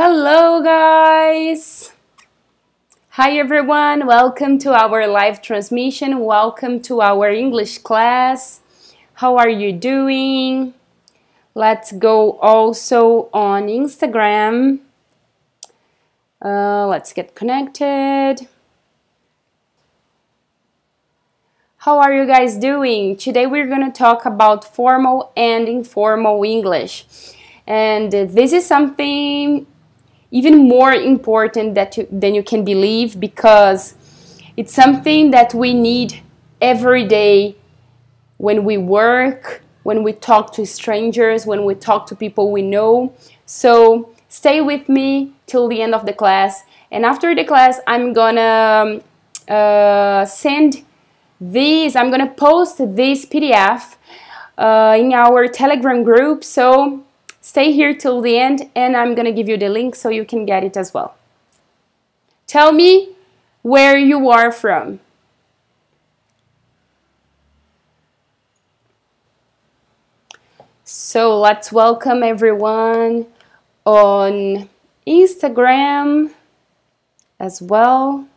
Hello, guys! Hi, everyone. Welcome to our live transmission. Welcome to our English class. How are you doing? Let's go also on Instagram. Uh, let's get connected. How are you guys doing? Today we're going to talk about formal and informal English. And this is something even more important that you, than you can believe because it's something that we need every day when we work, when we talk to strangers, when we talk to people we know. So stay with me till the end of the class. And after the class, I'm gonna um, uh, send these, I'm gonna post this PDF uh, in our Telegram group. So Stay here till the end and I'm going to give you the link so you can get it as well. Tell me where you are from. So let's welcome everyone on Instagram as well.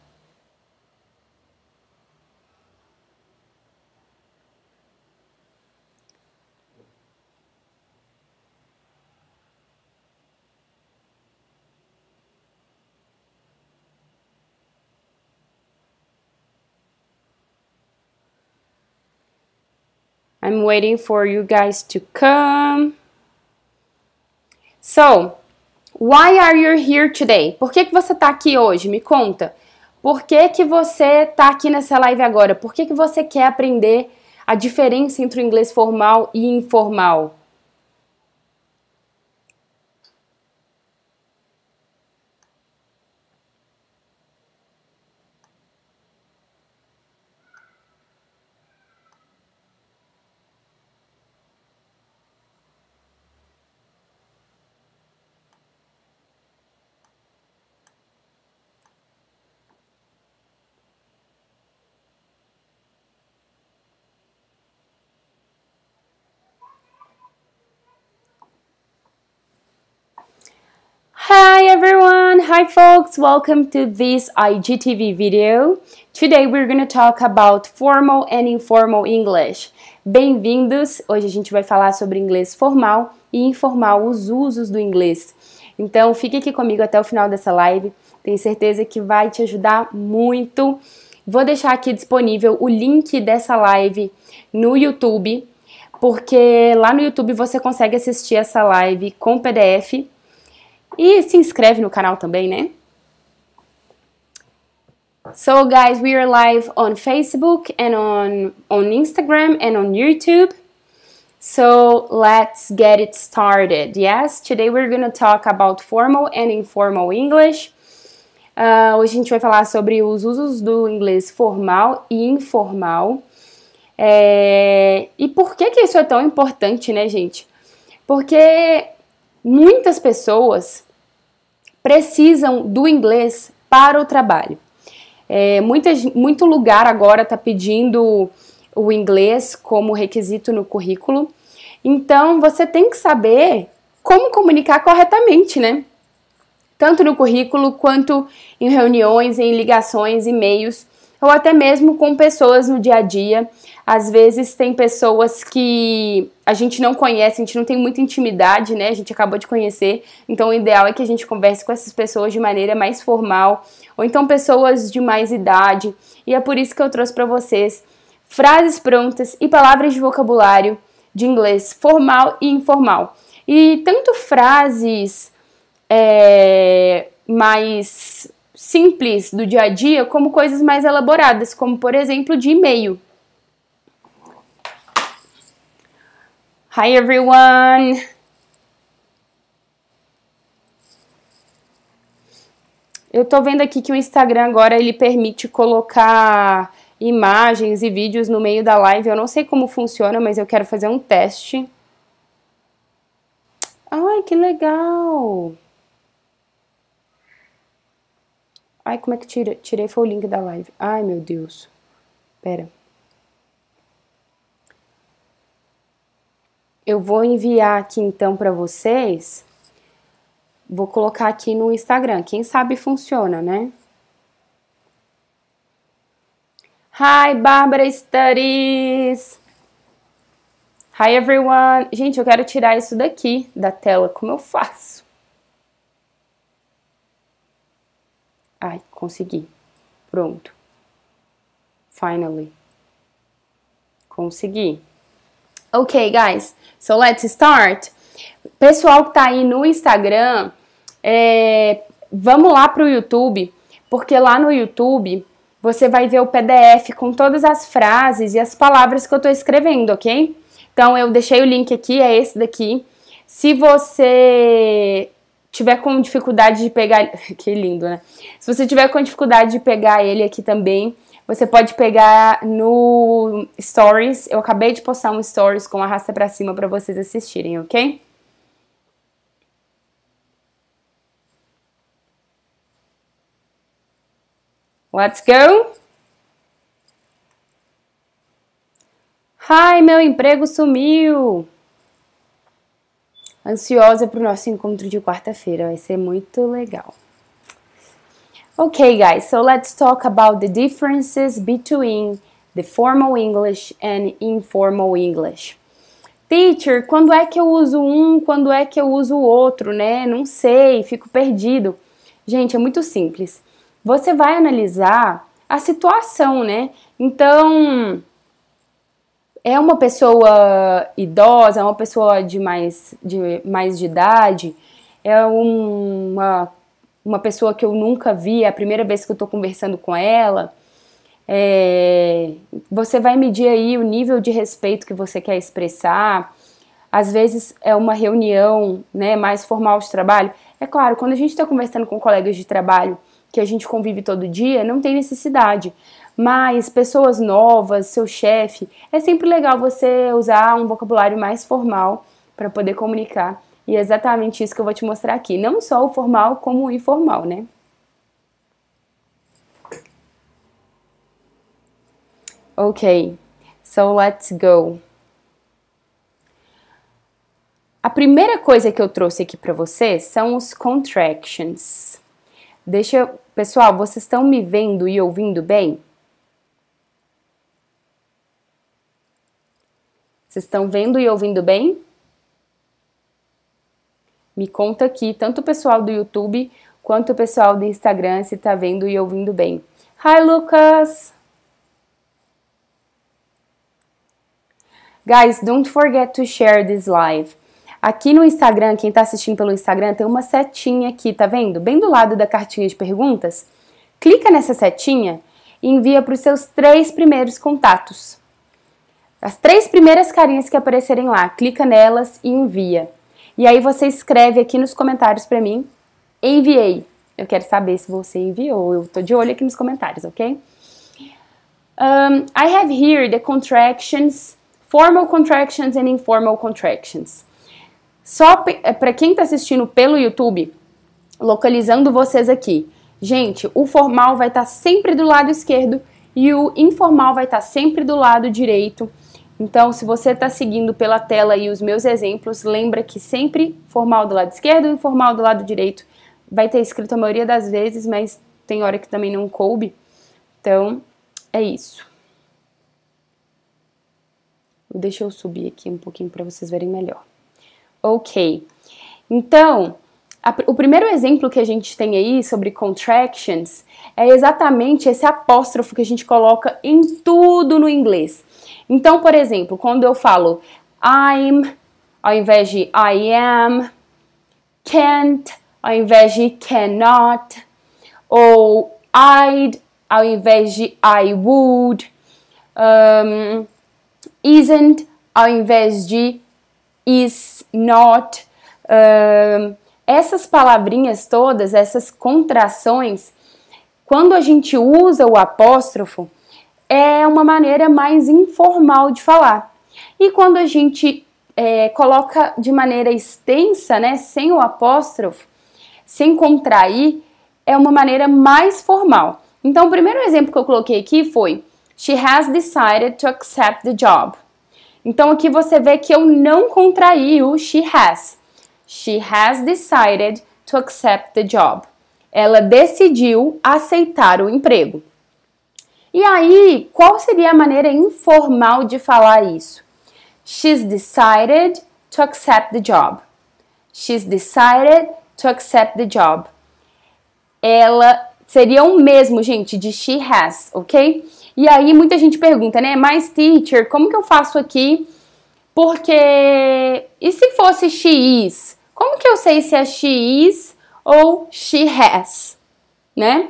I'm waiting for you guys to come. So, why are you here today? Por que, que você está aqui hoje? Me conta. Por que, que você está aqui nessa live agora? Por que, que você quer aprender a diferença entre o inglês formal e informal? Hi folks, welcome to this IGTV video. Today we're going to talk about formal and informal English. Bem-vindos! Hoje a gente vai falar sobre inglês formal e informal, os usos do inglês. Então fique aqui comigo até o final dessa live, tenho certeza que vai te ajudar muito. Vou deixar aqui disponível o link dessa live no YouTube, porque lá no YouTube você consegue assistir essa live com PDF e se inscreve no canal também, né? So guys, we are live on Facebook and on on Instagram and on YouTube. So let's get it started. Yes, today we're going to talk about formal and informal English. Uh, hoje a gente vai falar sobre os usos do inglês formal e informal. É, e por que, que isso é tão importante, né, gente? Porque muitas pessoas precisam do inglês para o trabalho. É, muito lugar agora está pedindo o inglês como requisito no currículo. Então você tem que saber como comunicar corretamente, né? Tanto no currículo quanto em reuniões, em ligações, e-mails ou até mesmo com pessoas no dia a dia às vezes tem pessoas que a gente não conhece, a gente não tem muita intimidade, né? A gente acabou de conhecer. Então o ideal é que a gente converse com essas pessoas de maneira mais formal, ou então pessoas de mais idade. E é por isso que eu trouxe para vocês frases prontas e palavras de vocabulário de inglês formal e informal. E tanto frases é, mais simples do dia a dia, como coisas mais elaboradas, como por exemplo de e-mail. Hi everyone. Eu tô vendo aqui que o Instagram agora ele permite colocar imagens e vídeos no meio da live. Eu não sei como funciona, mas eu quero fazer um teste. Ai, que legal! Ai, como é que tira? Tirei foi o link da live. Ai, meu Deus. Pera. Eu vou enviar aqui então para vocês. Vou colocar aqui no Instagram. Quem sabe funciona, né? Hi, Bárbara Studies! Hi, everyone! Gente, eu quero tirar isso daqui da tela. Como eu faço? Ai, consegui. Pronto. Finally. Consegui. Ok, guys, so let's start. Pessoal que tá aí no Instagram, é, vamos lá pro YouTube, porque lá no YouTube você vai ver o PDF com todas as frases e as palavras que eu tô escrevendo, ok? Então eu deixei o link aqui, é esse daqui. Se você tiver com dificuldade de pegar, que lindo, né? Se você tiver com dificuldade de pegar ele aqui também, você pode pegar no Stories. Eu acabei de postar um Stories com arrasta para cima para vocês assistirem, ok? Let's go! Ai, meu emprego sumiu! Ansiosa para o nosso encontro de quarta-feira, vai ser muito legal. Okay, guys, so let's talk about the differences between the formal English and informal English. Teacher, quando é que eu uso um, quando é que eu uso o outro, né? Não sei, fico perdido. Gente, é muito simples. Você vai analisar a situação, né? Então, é uma pessoa idosa, é uma pessoa de mais de, mais de idade, é uma uma pessoa que eu nunca vi, é a primeira vez que eu estou conversando com ela. É, você vai medir aí o nível de respeito que você quer expressar. Às vezes é uma reunião né, mais formal de trabalho. É claro, quando a gente está conversando com colegas de trabalho que a gente convive todo dia, não tem necessidade. Mas pessoas novas, seu chefe, é sempre legal você usar um vocabulário mais formal para poder comunicar e é exatamente isso que eu vou te mostrar aqui. Não só o formal, como o informal, né? Ok, so let's go. A primeira coisa que eu trouxe aqui para vocês são os contractions. Deixa eu... Pessoal, vocês estão me vendo e ouvindo bem? Vocês estão vendo e ouvindo bem? Me conta aqui, tanto o pessoal do YouTube quanto o pessoal do Instagram, se está vendo e ouvindo bem. Hi, Lucas! Guys, don't forget to share this live. Aqui no Instagram, quem está assistindo pelo Instagram, tem uma setinha aqui, tá vendo? Bem do lado da cartinha de perguntas. Clica nessa setinha e envia para os seus três primeiros contatos. As três primeiras carinhas que aparecerem lá, clica nelas e envia. E aí você escreve aqui nos comentários para mim, enviei. Eu quero saber se você enviou. Eu tô de olho aqui nos comentários, ok? Um, I have here the contractions, formal contractions and informal contractions. Só para eh, quem está assistindo pelo YouTube, localizando vocês aqui. Gente, o formal vai estar tá sempre do lado esquerdo e o informal vai estar tá sempre do lado direito. Então, se você está seguindo pela tela aí os meus exemplos, lembra que sempre formal do lado esquerdo e informal do lado direito. Vai ter escrito a maioria das vezes, mas tem hora que também não coube. Então, é isso. Deixa eu subir aqui um pouquinho para vocês verem melhor. Ok. Então, a, o primeiro exemplo que a gente tem aí sobre contractions é exatamente esse apóstrofo que a gente coloca em tudo no inglês. Então, por exemplo, quando eu falo I'm, ao invés de I am, can't, ao invés de cannot, ou I'd, ao invés de I would, um, isn't, ao invés de is not. Um, essas palavrinhas todas, essas contrações, quando a gente usa o apóstrofo, é uma maneira mais informal de falar. E quando a gente é, coloca de maneira extensa, né, sem o apóstrofo, sem contrair, é uma maneira mais formal. Então, o primeiro exemplo que eu coloquei aqui foi: She has decided to accept the job. Então, aqui você vê que eu não contraí o she has. She has decided to accept the job. Ela decidiu aceitar o emprego. E aí, qual seria a maneira informal de falar isso? She's decided to accept the job. She's decided to accept the job. Ela seria o mesmo, gente, de she has, ok? E aí muita gente pergunta, né? Mas teacher, como que eu faço aqui? Porque e se fosse she is? Como que eu sei se é she is ou she has, né?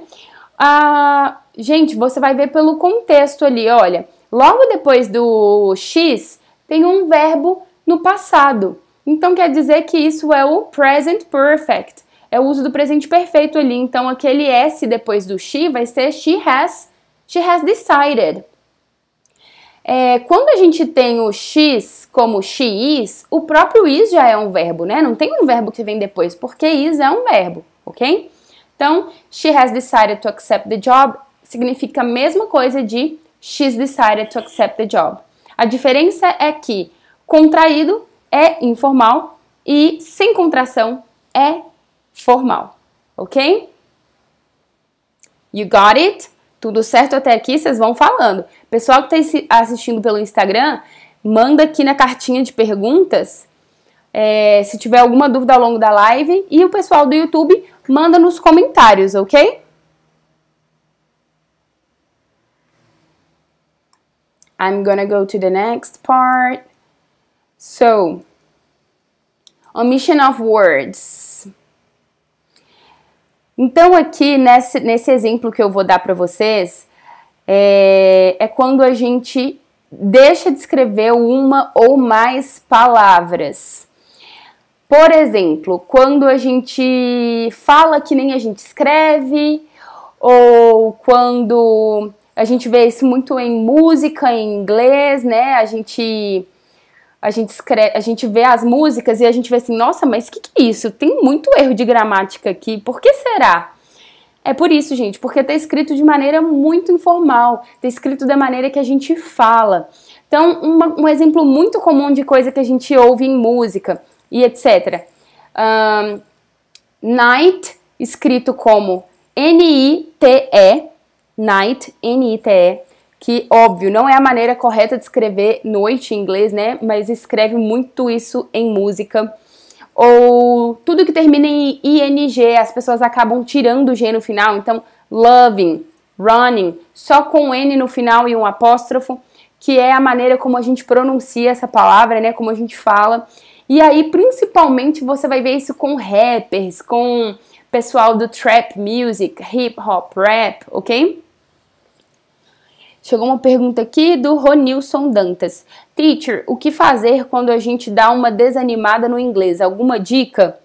Ah, gente, você vai ver pelo contexto ali, olha, logo depois do X tem um verbo no passado. Então quer dizer que isso é o present perfect. É o uso do presente perfeito ali. Então aquele S depois do she vai ser she has, she has decided. É, quando a gente tem o X como she is, o próprio is já é um verbo, né? Não tem um verbo que vem depois, porque is é um verbo, ok? Então, she has decided to accept the job significa a mesma coisa de she's decided to accept the job. A diferença é que contraído é informal e sem contração é formal, ok? You got it? Tudo certo até aqui? Vocês vão falando. Pessoal que está assistindo pelo Instagram, manda aqui na cartinha de perguntas é, se tiver alguma dúvida ao longo da live. E o pessoal do YouTube manda nos comentários, ok? I'm gonna go to the next part. So, omission of words. Então, aqui nesse, nesse exemplo que eu vou dar para vocês, é, é quando a gente deixa de escrever uma ou mais palavras. Por exemplo, quando a gente fala que nem a gente escreve, ou quando a gente vê isso muito em música, em inglês, né? A gente a gente escreve, a gente vê as músicas e a gente vê assim, nossa, mas que que é isso? Tem muito erro de gramática aqui. Por que será? É por isso, gente, porque tá escrito de maneira muito informal, tá escrito da maneira que a gente fala. Então, uma, um exemplo muito comum de coisa que a gente ouve em música e etc. Um, night, escrito como N-I-T-E, night, N-I-T-E, que óbvio não é a maneira correta de escrever noite em inglês, né? Mas escreve muito isso em música. Ou tudo que termina em ing, as pessoas acabam tirando o g no final, então loving, running, só com n no final e um apóstrofo, que é a maneira como a gente pronuncia essa palavra, né? Como a gente fala. E aí, principalmente, você vai ver isso com rappers, com pessoal do trap music, hip hop, rap, ok? Chegou uma pergunta aqui do Ronilson Dantas. Teacher, o que fazer quando a gente dá uma desanimada no inglês? Alguma dica?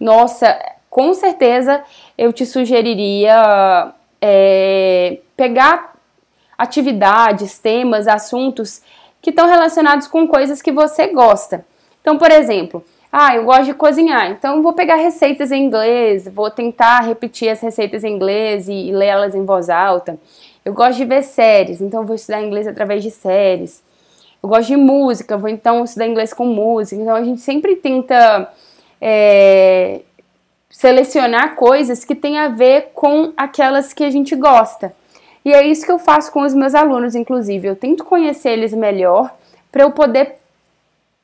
Nossa, com certeza eu te sugeriria é, pegar atividades, temas, assuntos que estão relacionados com coisas que você gosta. Então, por exemplo, ah, eu gosto de cozinhar, então vou pegar receitas em inglês, vou tentar repetir as receitas em inglês e, e lê-las em voz alta. Eu gosto de ver séries, então vou estudar inglês através de séries. Eu gosto de música, vou então estudar inglês com música. Então a gente sempre tenta é, selecionar coisas que tem a ver com aquelas que a gente gosta. E é isso que eu faço com os meus alunos, inclusive. Eu tento conhecer eles melhor para eu poder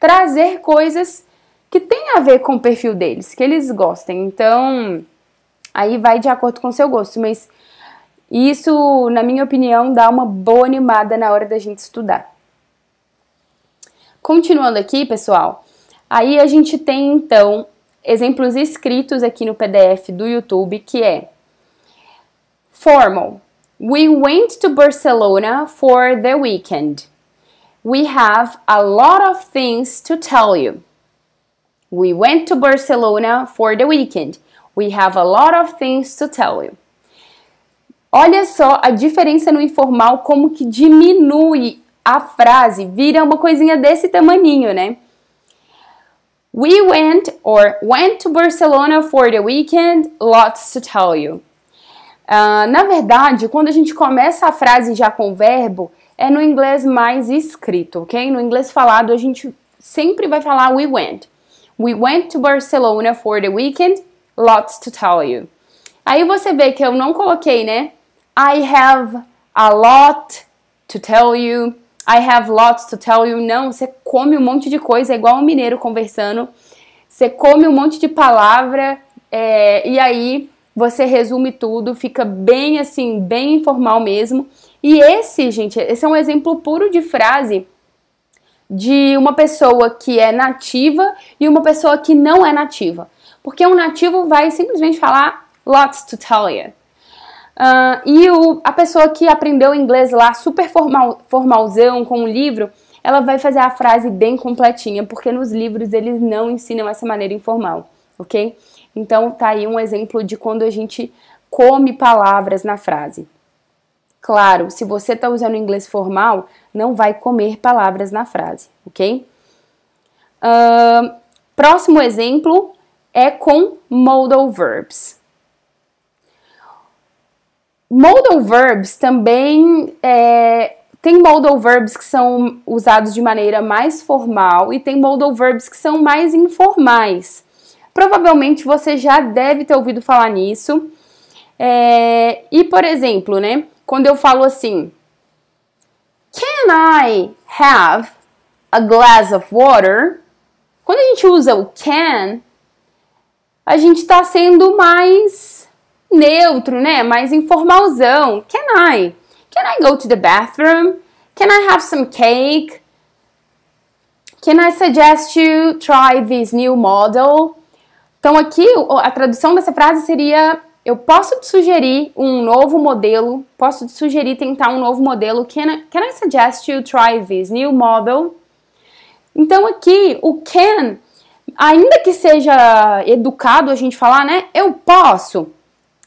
trazer coisas que tem a ver com o perfil deles, que eles gostem. Então, aí vai de acordo com o seu gosto, mas e isso, na minha opinião, dá uma boa animada na hora da gente estudar. Continuando aqui, pessoal, aí a gente tem então exemplos escritos aqui no PDF do YouTube que é formal. We went to Barcelona for the weekend. We have a lot of things to tell you. We went to Barcelona for the weekend. We have a lot of things to tell you. Olha só a diferença no informal, como que diminui a frase, vira uma coisinha desse tamaninho, né? We went or went to Barcelona for the weekend, lots to tell you. Uh, na verdade, quando a gente começa a frase já com verbo, é no inglês mais escrito, ok? No inglês falado, a gente sempre vai falar we went. We went to Barcelona for the weekend, lots to tell you. Aí você vê que eu não coloquei, né? I have a lot to tell you. I have lots to tell you. Não, você come um monte de coisa, é igual um mineiro conversando. Você come um monte de palavra é, e aí você resume tudo, fica bem assim, bem informal mesmo. E esse, gente, esse é um exemplo puro de frase de uma pessoa que é nativa e uma pessoa que não é nativa. Porque um nativo vai simplesmente falar lots to tell you. Uh, e o, a pessoa que aprendeu inglês lá, super formal, formalzão, com um livro, ela vai fazer a frase bem completinha, porque nos livros eles não ensinam essa maneira informal, ok? Então tá aí um exemplo de quando a gente come palavras na frase. Claro, se você está usando inglês formal, não vai comer palavras na frase, ok? Uh, próximo exemplo é com modal verbs. Modal verbs também é, tem modal verbs que são usados de maneira mais formal e tem modal verbs que são mais informais. Provavelmente você já deve ter ouvido falar nisso. É, e por exemplo, né? Quando eu falo assim, Can I have a glass of water? Quando a gente usa o can, a gente está sendo mais neutro, né? Mais informalzão. Can I? Can I go to the bathroom? Can I have some cake? Can I suggest you try this new model? Então aqui a tradução dessa frase seria eu posso te sugerir um novo modelo, posso te sugerir tentar um novo modelo. Can I, can I suggest you try this new model? Então aqui o can, ainda que seja educado a gente falar, né? Eu posso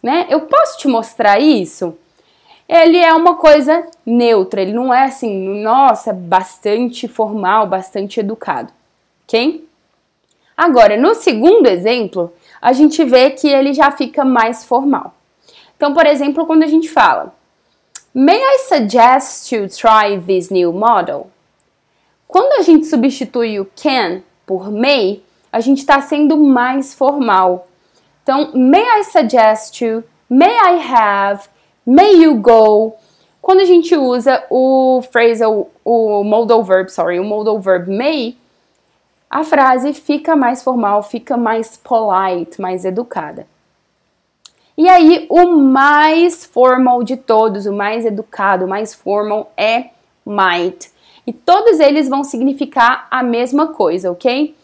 né? Eu posso te mostrar isso? Ele é uma coisa neutra, ele não é assim, nossa, é bastante formal, bastante educado, ok? Agora, no segundo exemplo, a gente vê que ele já fica mais formal. Então, por exemplo, quando a gente fala, May I suggest to try this new model? Quando a gente substitui o can por may, a gente está sendo mais formal. Então, may I suggest you, may I have, may you go. Quando a gente usa o phrasal, o modal verb, sorry, o modal verb may, a frase fica mais formal, fica mais polite, mais educada. E aí, o mais formal de todos, o mais educado, o mais formal é might. E todos eles vão significar a mesma coisa, ok?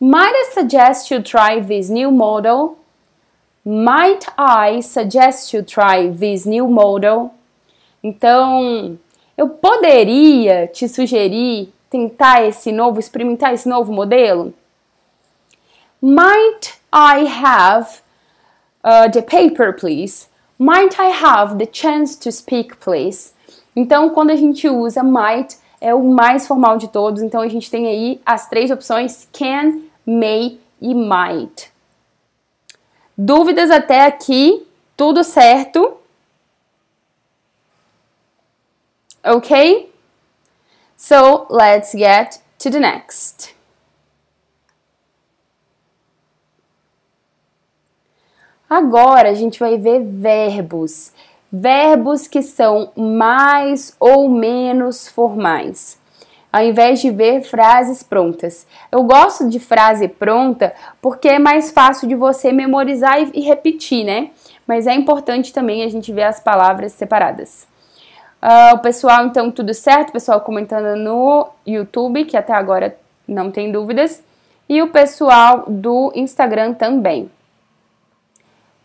Might I suggest you try this new model? Might I suggest you try this new model? Então, eu poderia te sugerir tentar esse novo, experimentar esse novo modelo? Might I have uh, the paper, please? Might I have the chance to speak, please? Então, quando a gente usa might, é o mais formal de todos. Então, a gente tem aí as três opções: can, may e might. Dúvidas até aqui? Tudo certo? ok? So let's get to the next. Agora a gente vai ver verbos. Verbos que são mais ou menos formais ao invés de ver frases prontas. Eu gosto de frase pronta porque é mais fácil de você memorizar e, repetir, né? Mas é importante também a gente ver as palavras separadas. Uh, o pessoal, então, tudo certo? O pessoal comentando no YouTube, que até agora não tem dúvidas. E o pessoal do Instagram também.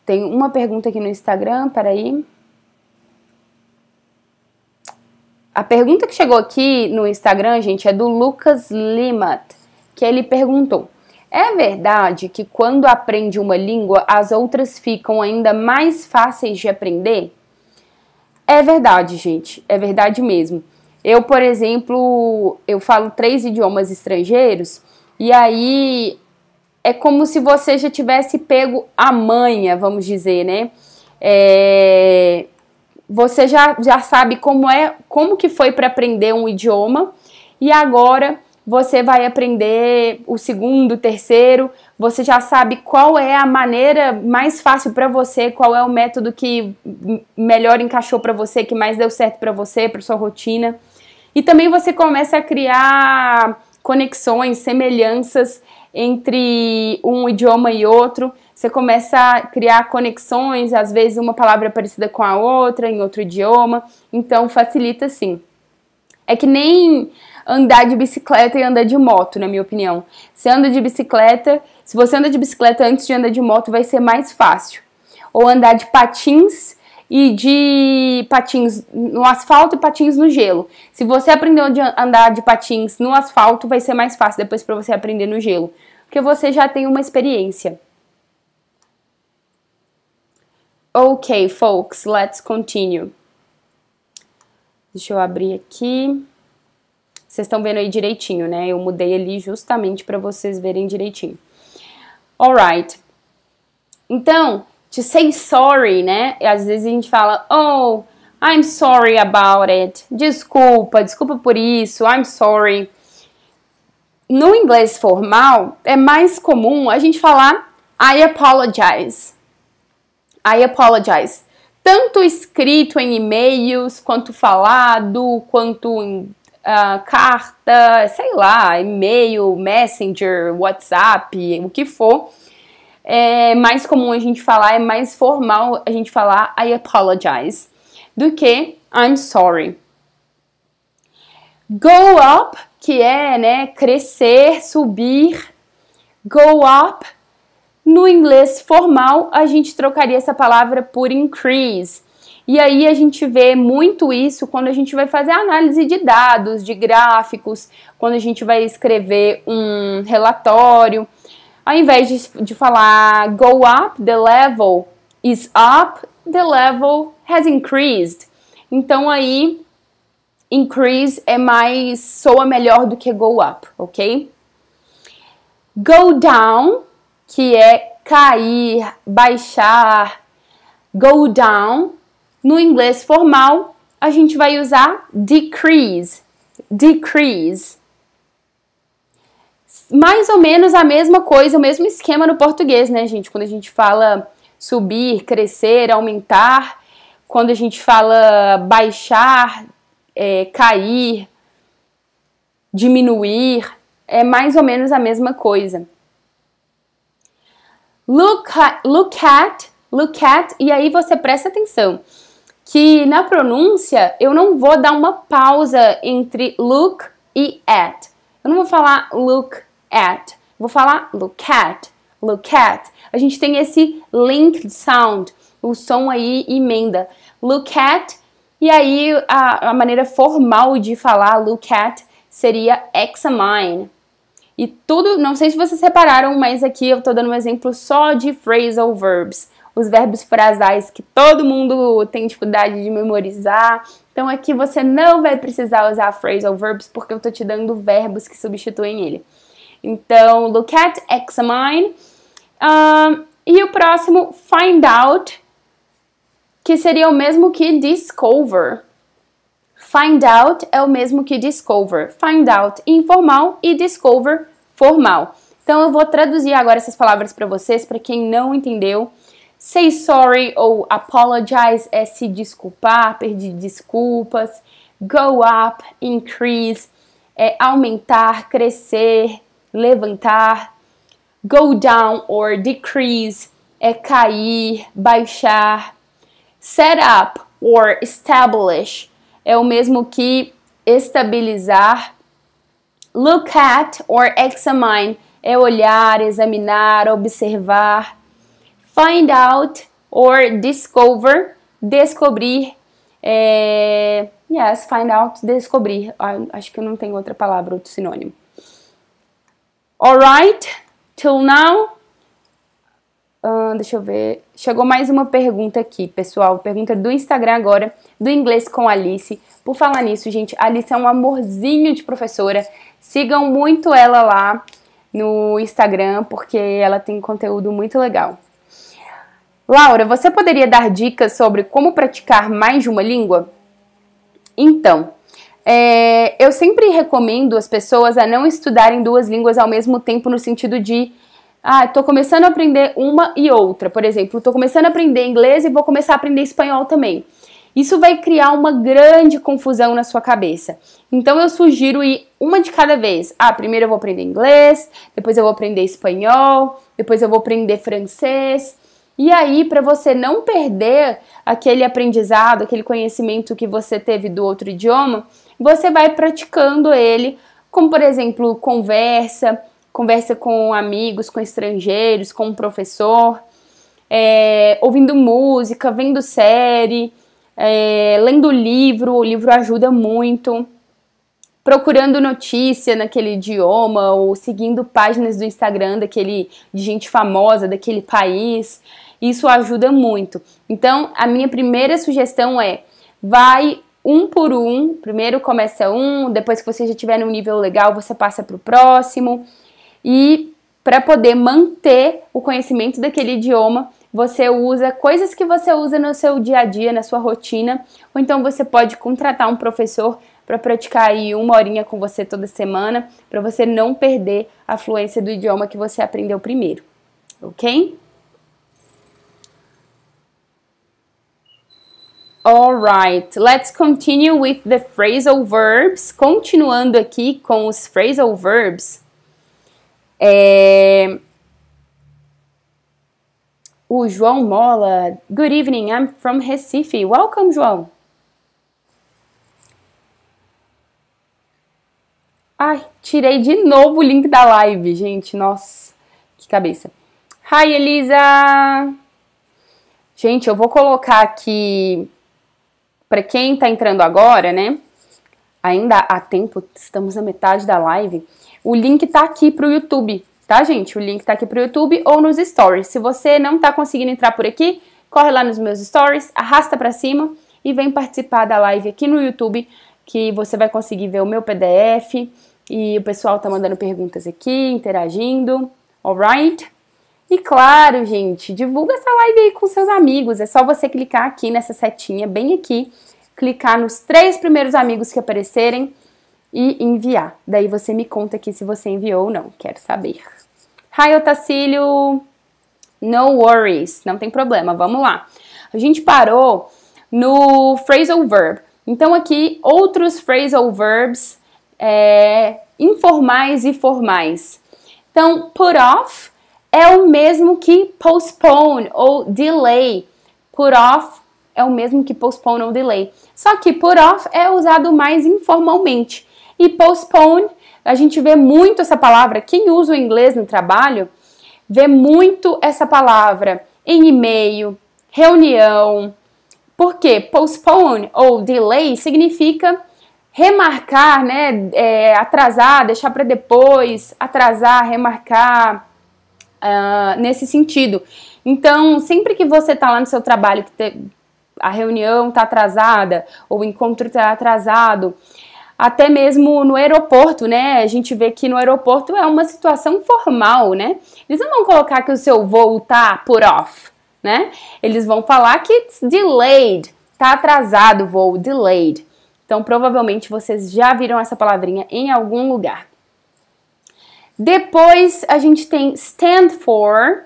Tem uma pergunta aqui no Instagram, peraí. A pergunta que chegou aqui no Instagram, gente, é do Lucas Limat, que ele perguntou: É verdade que quando aprende uma língua, as outras ficam ainda mais fáceis de aprender? É verdade, gente, é verdade mesmo. Eu, por exemplo, eu falo três idiomas estrangeiros e aí é como se você já tivesse pego a manha, vamos dizer, né? É, você já, já sabe como é, como que foi para aprender um idioma e agora você vai aprender o segundo, o terceiro, você já sabe qual é a maneira mais fácil para você, qual é o método que melhor encaixou para você, que mais deu certo para você, para sua rotina. E também você começa a criar conexões, semelhanças entre um idioma e outro. Você começa a criar conexões, às vezes uma palavra parecida com a outra, em outro idioma. Então facilita sim. É que nem andar de bicicleta e andar de moto, na minha opinião. Você anda de bicicleta, se você anda de bicicleta antes de andar de moto, vai ser mais fácil. Ou andar de patins e de patins no asfalto e patins no gelo. Se você aprendeu a andar de patins no asfalto, vai ser mais fácil depois para você aprender no gelo, porque você já tem uma experiência. Ok, folks, let's continue. Deixa eu abrir aqui. Vocês estão vendo aí direitinho, né? Eu mudei ali justamente para vocês verem direitinho. Alright. Então, to say sorry, né? Às vezes a gente fala, oh, I'm sorry about it. Desculpa, desculpa por isso, I'm sorry. No inglês formal, é mais comum a gente falar I apologize. I apologize. Tanto escrito em e-mails, quanto falado, quanto em uh, carta, sei lá, e-mail, messenger, WhatsApp, o que for. É mais comum a gente falar, é mais formal a gente falar I apologize do que I'm sorry. Go up, que é né, crescer, subir. Go up no inglês formal, a gente trocaria essa palavra por increase. E aí a gente vê muito isso quando a gente vai fazer análise de dados, de gráficos, quando a gente vai escrever um relatório. Ao invés de, de falar go up, the level is up, the level has increased. Então aí increase é mais soa melhor do que go up, ok? Go down que é cair, baixar, go down. No inglês formal, a gente vai usar decrease, decrease. Mais ou menos a mesma coisa, o mesmo esquema no português, né, gente? Quando a gente fala subir, crescer, aumentar, quando a gente fala baixar, é, cair, diminuir, é mais ou menos a mesma coisa. Look, look at, look at, e aí você presta atenção que na pronúncia eu não vou dar uma pausa entre look e at. Eu não vou falar look at, vou falar look at, look at. A gente tem esse linked sound, o som aí emenda. Look at, e aí a, a maneira formal de falar look at seria examine. E tudo, não sei se vocês repararam, mas aqui eu tô dando um exemplo só de phrasal verbs, os verbos frasais que todo mundo tem dificuldade de memorizar. Então aqui você não vai precisar usar phrasal verbs porque eu tô te dando verbos que substituem ele. Então, look at, examine. Um, e o próximo, find out, que seria o mesmo que discover. Find out é o mesmo que discover. Find out informal e discover formal. Então eu vou traduzir agora essas palavras para vocês, para quem não entendeu. Say sorry ou apologize é se desculpar, pedir desculpas. Go up, increase é aumentar, crescer, levantar. Go down or decrease é cair, baixar. Set up or establish é o mesmo que estabilizar. Look at or examine é olhar, examinar, observar. Find out or discover, descobrir. É... Yes, find out, descobrir. Acho que não tem outra palavra, outro sinônimo. Alright, till now deixa eu ver. Chegou mais uma pergunta aqui, pessoal. Pergunta do Instagram agora, do inglês com Alice. Por falar nisso, gente, Alice é um amorzinho de professora. Sigam muito ela lá no Instagram, porque ela tem conteúdo muito legal. Laura, você poderia dar dicas sobre como praticar mais de uma língua? Então, é, eu sempre recomendo as pessoas a não estudarem duas línguas ao mesmo tempo, no sentido de ah, tô começando a aprender uma e outra, por exemplo, tô começando a aprender inglês e vou começar a aprender espanhol também. Isso vai criar uma grande confusão na sua cabeça. Então eu sugiro ir uma de cada vez. Ah, primeiro eu vou aprender inglês, depois eu vou aprender espanhol, depois eu vou aprender francês. E aí, para você não perder aquele aprendizado, aquele conhecimento que você teve do outro idioma, você vai praticando ele, como por exemplo, conversa, conversa com amigos, com estrangeiros, com um professor, é, ouvindo música, vendo série, é, lendo livro, o livro ajuda muito, procurando notícia naquele idioma ou seguindo páginas do Instagram daquele de gente famosa daquele país, isso ajuda muito. Então, a minha primeira sugestão é vai um por um. Primeiro começa um, depois que você já tiver num nível legal, você passa para o próximo. E para poder manter o conhecimento daquele idioma, você usa coisas que você usa no seu dia a dia, na sua rotina, ou então você pode contratar um professor para praticar aí uma horinha com você toda semana, para você não perder a fluência do idioma que você aprendeu primeiro, ok? All right, let's continue with the phrasal verbs. Continuando aqui com os phrasal verbs. É... O João Mola. Good evening, I'm from Recife. Welcome, João. Ai, tirei de novo o link da live, gente. Nossa, que cabeça. Hi, Elisa. Gente, eu vou colocar aqui para quem está entrando agora, né? Ainda há tempo, estamos na metade da live. O link tá aqui pro YouTube, tá, gente? O link tá aqui pro YouTube ou nos stories. Se você não tá conseguindo entrar por aqui, corre lá nos meus stories, arrasta para cima e vem participar da live aqui no YouTube, que você vai conseguir ver o meu PDF e o pessoal tá mandando perguntas aqui, interagindo. Alright? E claro, gente, divulga essa live aí com seus amigos. É só você clicar aqui nessa setinha, bem aqui, clicar nos três primeiros amigos que aparecerem e enviar. Daí você me conta aqui se você enviou ou não, quero saber. Hi, Otacílio! No worries, não tem problema, vamos lá. A gente parou no phrasal verb. Então aqui, outros phrasal verbs é, informais e formais. Então, put off é o mesmo que postpone ou delay. Put off é o mesmo que postpone ou delay. Só que put off é usado mais informalmente. E postpone, a gente vê muito essa palavra, quem usa o inglês no trabalho, vê muito essa palavra em e-mail, reunião. Porque postpone ou delay significa remarcar, né? É, atrasar, deixar para depois, atrasar, remarcar, uh, nesse sentido. Então, sempre que você está lá no seu trabalho, que te, a reunião está atrasada, ou o encontro está atrasado, até mesmo no aeroporto, né? A gente vê que no aeroporto é uma situação formal, né? Eles não vão colocar que o seu voo tá put off, né? Eles vão falar que it's delayed, tá atrasado o voo, delayed. Então, provavelmente vocês já viram essa palavrinha em algum lugar. Depois a gente tem stand for.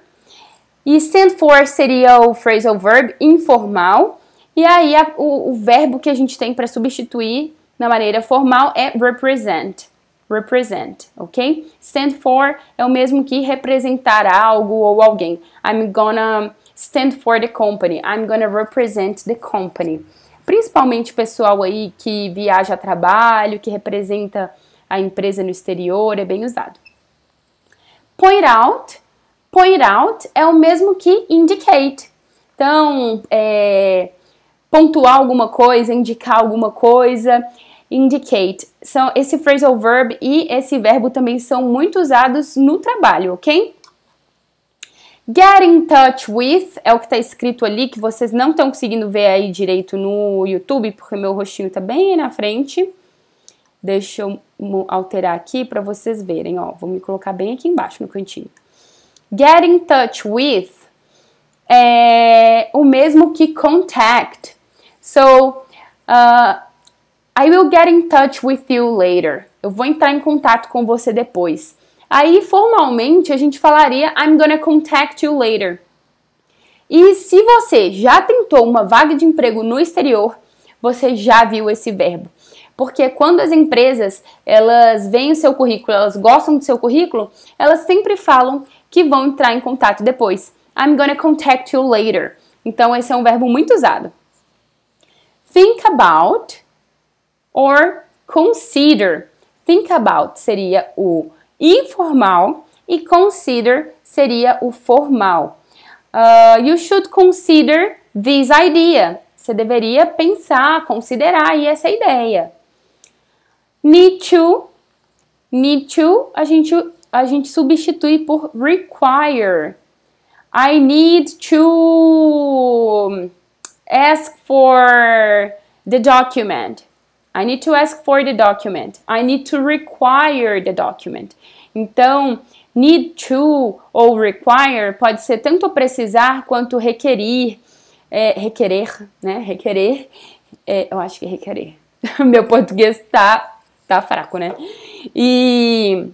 E stand for seria o phrasal verb informal. E aí a, o, o verbo que a gente tem para substituir na maneira formal é represent. Represent, ok? Stand for é o mesmo que representar algo ou alguém. I'm gonna stand for the company. I'm gonna represent the company. Principalmente pessoal aí que viaja a trabalho, que representa a empresa no exterior, é bem usado. Point out. Point out é o mesmo que indicate. Então, é, pontuar alguma coisa, indicar alguma coisa indicate. São esse phrasal verb e esse verbo também são muito usados no trabalho, ok? Get in touch with é o que está escrito ali, que vocês não estão conseguindo ver aí direito no YouTube, porque meu rostinho está bem na frente. Deixa eu alterar aqui para vocês verem, ó. Vou me colocar bem aqui embaixo no cantinho. Get in touch with é o mesmo que contact. So, uh, I will get in touch with you later. Eu vou entrar em contato com você depois. Aí, formalmente, a gente falaria I'm gonna contact you later. E se você já tentou uma vaga de emprego no exterior, você já viu esse verbo. Porque quando as empresas, elas veem o seu currículo, elas gostam do seu currículo, elas sempre falam que vão entrar em contato depois. I'm gonna contact you later. Então, esse é um verbo muito usado. Think about Or consider. Think about seria o informal e consider seria o formal. Uh, you should consider this idea. Você deveria pensar, considerar aí essa ideia. Need to, need to, a gente, a gente substitui por require. I need to ask for the document. I need to ask for the document. I need to require the document. Então, need to ou require pode ser tanto precisar quanto requerir, é, requerer, né? Requerer, é, eu acho que requerer. Meu português tá, tá fraco, né? E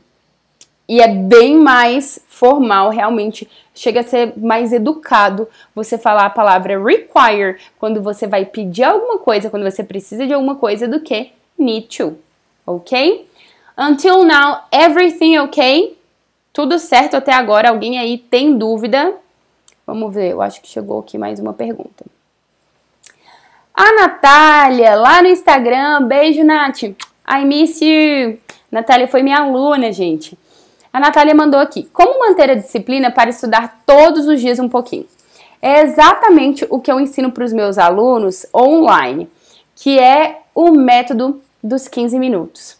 e é bem mais formal, realmente. Chega a ser mais educado você falar a palavra require quando você vai pedir alguma coisa, quando você precisa de alguma coisa, do que need to. Ok? Until now, everything ok? Tudo certo até agora? Alguém aí tem dúvida? Vamos ver, eu acho que chegou aqui mais uma pergunta. A Natália, lá no Instagram, beijo, Nath. I miss you. Natália foi minha aluna, gente. A Natália mandou aqui: Como manter a disciplina para estudar todos os dias um pouquinho? É exatamente o que eu ensino para os meus alunos online, que é o método dos 15 minutos.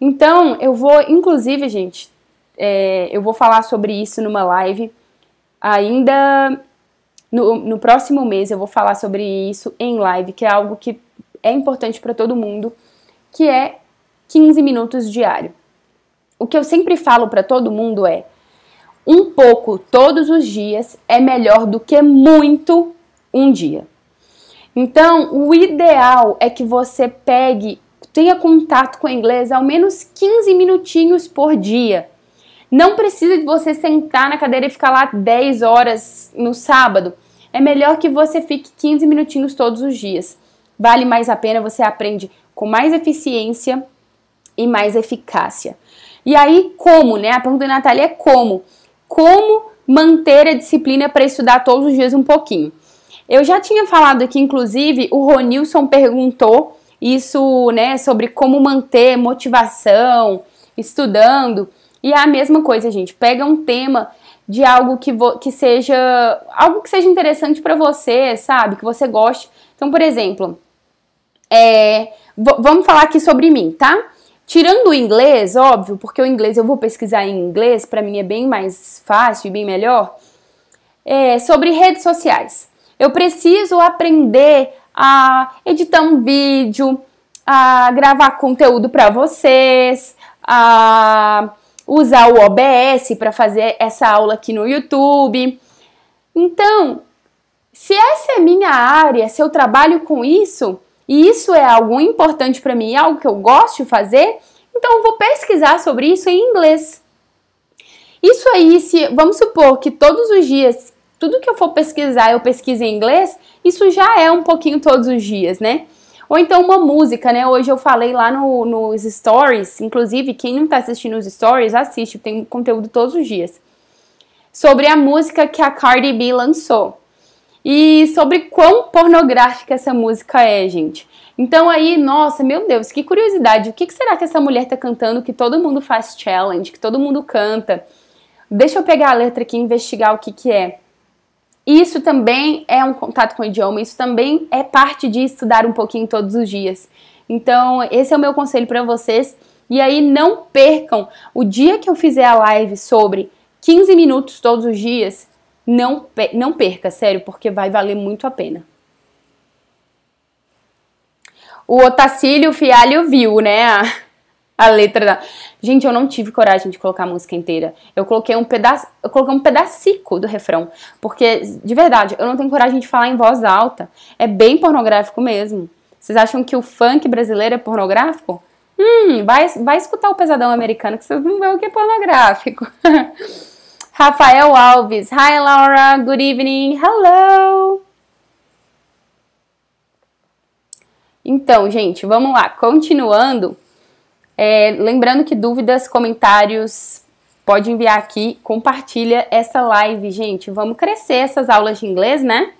Então, eu vou, inclusive, gente, é, eu vou falar sobre isso numa live ainda no, no, próximo mês. Eu vou falar sobre isso em live, que é algo que é importante para todo mundo, que é 15 minutos diário o que eu sempre falo para todo mundo é: um pouco todos os dias é melhor do que muito um dia. Então, o ideal é que você pegue, tenha contato com o inglês ao menos 15 minutinhos por dia. Não precisa de você sentar na cadeira e ficar lá 10 horas no sábado. É melhor que você fique 15 minutinhos todos os dias. Vale mais a pena, você aprende com mais eficiência e mais eficácia. E aí, como, né? A pergunta da Natália é como. Como manter a disciplina para estudar todos os dias um pouquinho? Eu já tinha falado aqui, inclusive, o Ronilson perguntou isso, né, sobre como manter motivação estudando. E é a mesma coisa, gente. Pega um tema de algo que, que seja algo que seja interessante para você, sabe? Que você goste. Então, por exemplo, é, vamos falar aqui sobre mim, tá? Tirando o inglês, óbvio, porque o inglês eu vou pesquisar em inglês, para mim é bem mais fácil e bem melhor. É, sobre redes sociais. Eu preciso aprender a editar um vídeo, a gravar conteúdo para vocês, a usar o OBS para fazer essa aula aqui no YouTube. Então, se essa é minha área, se eu trabalho com isso, e isso é algo importante para mim, é algo que eu gosto de fazer, então vou pesquisar sobre isso em inglês. Isso aí, se vamos supor que todos os dias, tudo que eu for pesquisar, eu pesquiso em inglês, isso já é um pouquinho todos os dias, né? Ou então uma música, né? Hoje eu falei lá no, nos stories, inclusive quem não tá assistindo os stories, assiste, tem conteúdo todos os dias. Sobre a música que a Cardi B lançou e sobre quão pornográfica essa música é, gente. Então aí, nossa, meu Deus, que curiosidade. O que será que essa mulher tá cantando que todo mundo faz challenge, que todo mundo canta? Deixa eu pegar a letra aqui e investigar o que que é. Isso também é um contato com o idioma, isso também é parte de estudar um pouquinho todos os dias. Então, esse é o meu conselho para vocês. E aí, não percam. O dia que eu fizer a live sobre 15 minutos todos os dias, não, não perca, sério, porque vai valer muito a pena. O Otacílio Fialho viu, né? A, a letra da. Gente, eu não tive coragem de colocar a música inteira. Eu coloquei um pedaço, eu coloquei um pedacico do refrão, porque de verdade, eu não tenho coragem de falar em voz alta. É bem pornográfico mesmo. Vocês acham que o funk brasileiro é pornográfico? Hum, vai, vai escutar o pesadão americano que vocês vão ver o que é pornográfico. Rafael Alves. Hi, Laura. Good evening. Hello. Então, gente, vamos lá. Continuando. É, lembrando que dúvidas, comentários, pode enviar aqui. Compartilha essa live, gente. Vamos crescer essas aulas de inglês, né?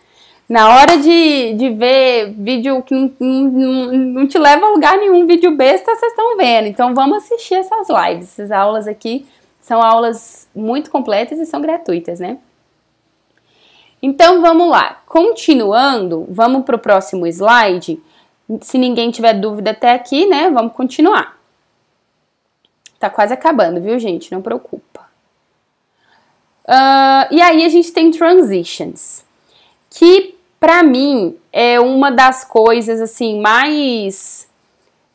Na hora de, de ver vídeo que não, não, não te leva a lugar nenhum, vídeo besta, vocês estão vendo. Então, vamos assistir essas lives, essas aulas aqui são aulas muito completas e são gratuitas, né? Então vamos lá. Continuando, vamos para o próximo slide. Se ninguém tiver dúvida até aqui, né? Vamos continuar. Tá quase acabando, viu, gente? Não preocupa. Uh, e aí a gente tem transitions, que para mim é uma das coisas assim mais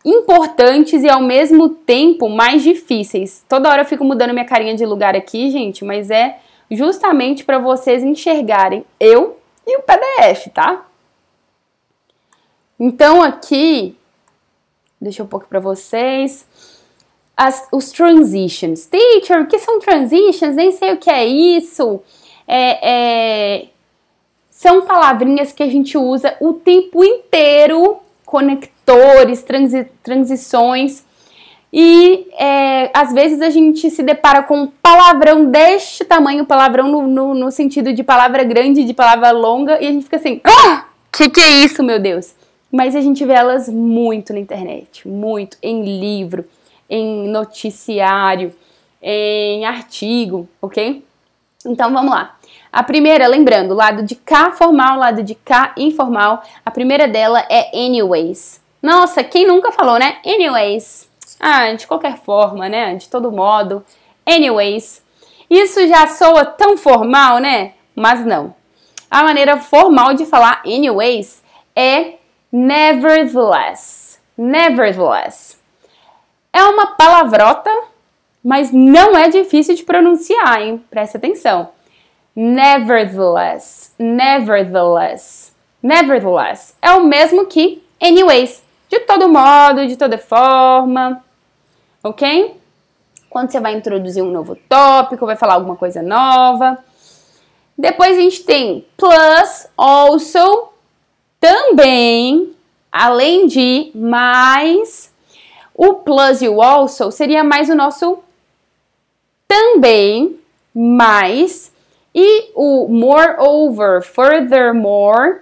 importantes e ao mesmo tempo mais difíceis. Toda hora eu fico mudando minha carinha de lugar aqui, gente, mas é justamente para vocês enxergarem eu e o PDF, tá? Então aqui, deixa eu um pouco para vocês. As, os transitions. Teacher, o que são transitions? Nem sei o que é isso. É, é, são palavrinhas que a gente usa o tempo inteiro conectores, transi transições. E é, às vezes a gente se depara com um palavrão deste tamanho, palavrão no, no, no, sentido de palavra grande, de palavra longa, e a gente fica assim, ah, que que é isso, meu Deus? Mas a gente vê elas muito na internet, muito, em livro, em noticiário, em artigo, ok? Então vamos lá. A primeira, lembrando, lado de cá formal, lado de cá informal. A primeira dela é anyways. Nossa, quem nunca falou, né? Anyways. Ah, de qualquer forma, né? De todo modo. Anyways. Isso já soa tão formal, né? Mas não. A maneira formal de falar anyways é nevertheless. Nevertheless. É uma palavrota, mas não é difícil de pronunciar, hein? Presta atenção. Nevertheless, nevertheless, nevertheless é o mesmo que anyways, de todo modo, de toda forma, ok? Quando você vai introduzir um novo tópico, vai falar alguma coisa nova. Depois a gente tem plus, also, também, além de, mais. O plus e o also seria mais o nosso também, mais. E o moreover, furthermore,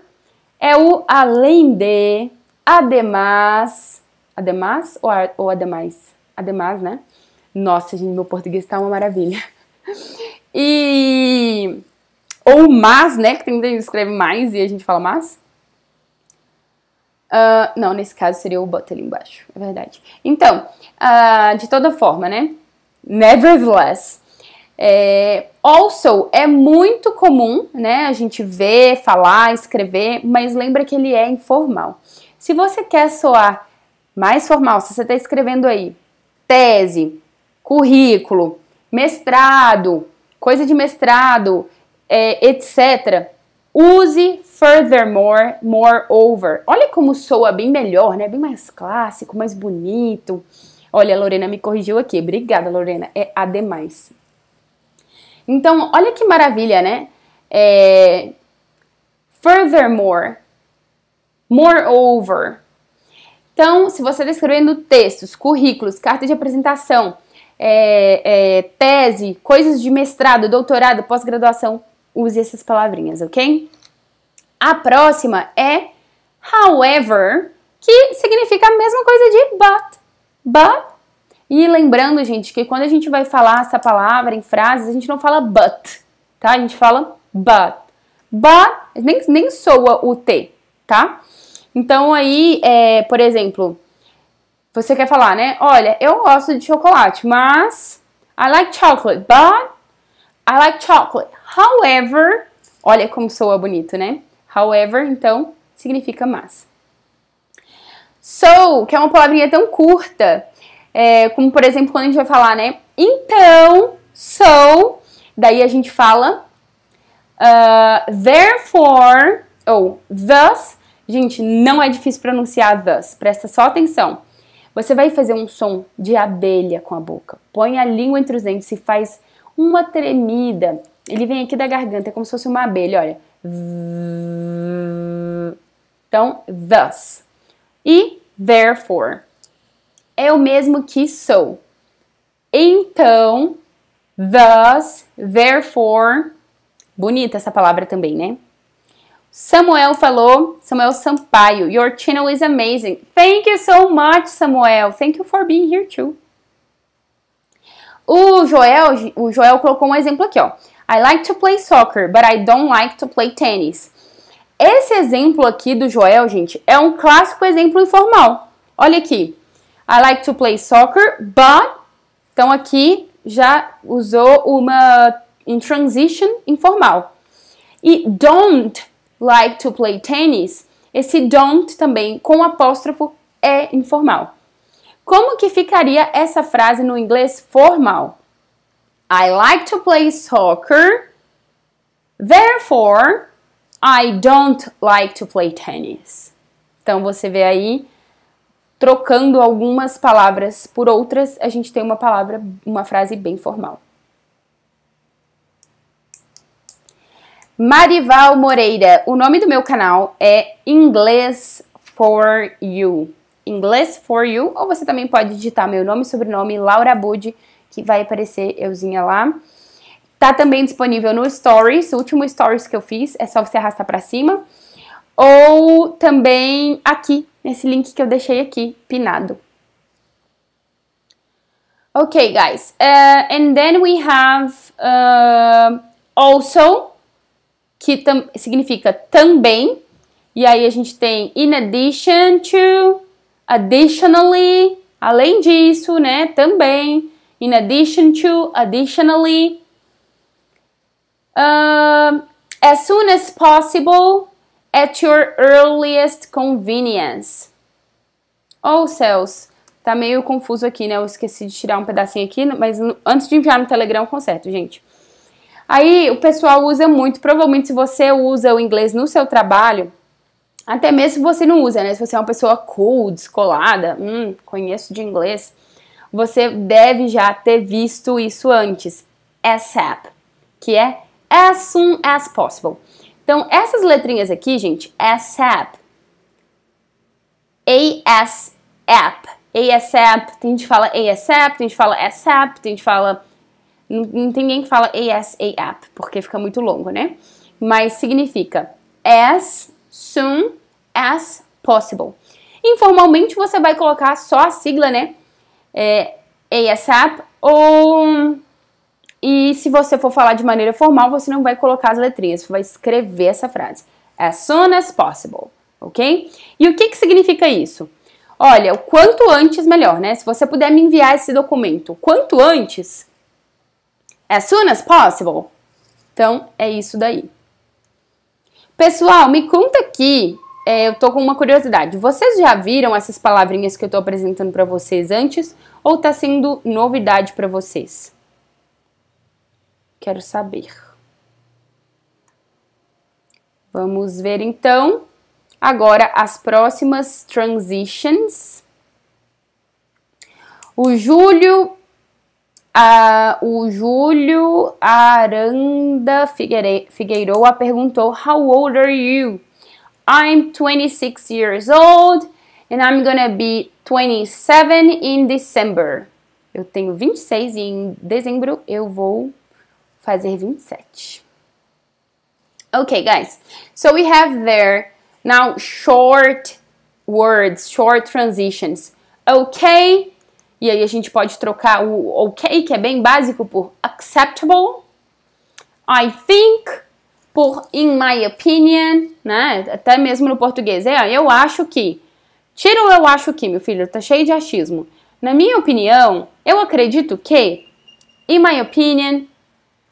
é o além de, ademais, ademais ou, ou ademais? Ademais, né? Nossa, gente, meu português tá uma maravilha. E ou mais, né? Que tem gente que escreve mais e a gente fala mais? Uh, ah, não, nesse caso seria o bota ali embaixo, é verdade. Então, uh, de toda forma, né? Nevertheless, é, also, é muito comum, né, a gente ver, falar, escrever, mas lembra que ele é informal. Se você quer soar mais formal, se você está escrevendo aí tese, currículo, mestrado, coisa de mestrado, é, etc., use furthermore, moreover. Olha como soa bem melhor, né, bem mais clássico, mais bonito. Olha, a Lorena me corrigiu aqui. Obrigada, Lorena. É a demais. Então, olha que maravilha, né? É, furthermore, moreover. Então, se você está escrevendo textos, currículos, carta de apresentação, é, é, tese, coisas de mestrado, doutorado, pós-graduação, use essas palavrinhas, ok? A próxima é however, que significa a mesma coisa de but. But e lembrando, gente, que quando a gente vai falar essa palavra em frases, a gente não fala but, tá? A gente fala but. But nem, nem soa o T, tá? Então aí, é, por exemplo, você quer falar, né? Olha, eu gosto de chocolate, mas I like chocolate, but I like chocolate. However, olha como soa bonito, né? However, então, significa mas. So, que é uma palavrinha tão curta é, como, por exemplo, quando a gente vai falar, né? Então, so. Daí a gente fala uh, therefore ou thus. Gente, não é difícil pronunciar thus. Presta só atenção. Você vai fazer um som de abelha com a boca. Põe a língua entre os dentes e faz uma tremida. Ele vem aqui da garganta, é como se fosse uma abelha, olha. Então, thus. E therefore eu é mesmo que sou. Então, thus, therefore, bonita essa palavra também, né? Samuel falou, Samuel Sampaio, your channel is amazing. Thank you so much, Samuel. Thank you for being here too. O Joel, o Joel colocou um exemplo aqui, ó. I like to play soccer, but I don't like to play tennis. Esse exemplo aqui do Joel, gente, é um clássico exemplo informal. Olha aqui. I like to play soccer, but. Então aqui já usou uma in transition informal. E don't like to play tennis. Esse don't também com apóstrofo é informal. Como que ficaria essa frase no inglês formal? I like to play soccer. Therefore, I don't like to play tennis. Então você vê aí trocando algumas palavras por outras, a gente tem uma palavra, uma frase bem formal. Marival Moreira, o nome do meu canal é Inglês for You. Inglês for You, ou você também pode digitar meu nome e sobrenome, Laura Bud, que vai aparecer euzinha lá. Tá também disponível no Stories, o último Stories que eu fiz, é só você arrastar para cima. Ou também aqui nesse link que eu deixei aqui, pinado. Okay, guys, uh, and then we have uh, also, que tam significa também, e aí a gente tem in addition to, additionally, além disso, né, também, in addition to, additionally, uh, as soon as possible, at your earliest convenience. Oh, céus. Tá meio confuso aqui, né? Eu esqueci de tirar um pedacinho aqui, mas antes de enviar no Telegram, eu conserto, gente. Aí o pessoal usa muito, provavelmente se você usa o inglês no seu trabalho, até mesmo se você não usa, né? Se você é uma pessoa cool, descolada, hum, conheço de inglês, você deve já ter visto isso antes. ASAP, que é as soon as possible. Então, essas letrinhas aqui, gente, ASAP, ASAP, ASAP, tem gente que fala ASAP, tem gente que fala ASAP, tem gente que fala... Não, não tem ninguém que fala ASAP, porque fica muito longo, né? Mas significa as soon as possible. Informalmente, você vai colocar só a sigla, né? É, ASAP ou e se você for falar de maneira formal, você não vai colocar as letrinhas, você vai escrever essa frase. As soon as possible, ok? E o que, que significa isso? Olha, o quanto antes melhor, né? Se você puder me enviar esse documento, quanto antes, as soon as possible. Então, é isso daí. Pessoal, me conta aqui, é, eu tô com uma curiosidade. Vocês já viram essas palavrinhas que eu tô apresentando para vocês antes ou tá sendo novidade para vocês? Quero saber. Vamos ver então agora as próximas transitions. O Júlio o Júlio Aranda Figueiredo Figueiroa perguntou: How old are you? I'm 26 years old and I'm gonna be 27 in December. Eu tenho 26 e em dezembro eu vou fazer 27. Okay, guys. So we have there now short words, short transitions. Okay. E aí a gente pode trocar o ok, que é bem básico, por acceptable. I think por in my opinion, né? Até mesmo no português. É, eu acho que. Tira o eu acho que, meu filho, tá cheio de achismo. Na minha opinião, eu acredito que. In my opinion,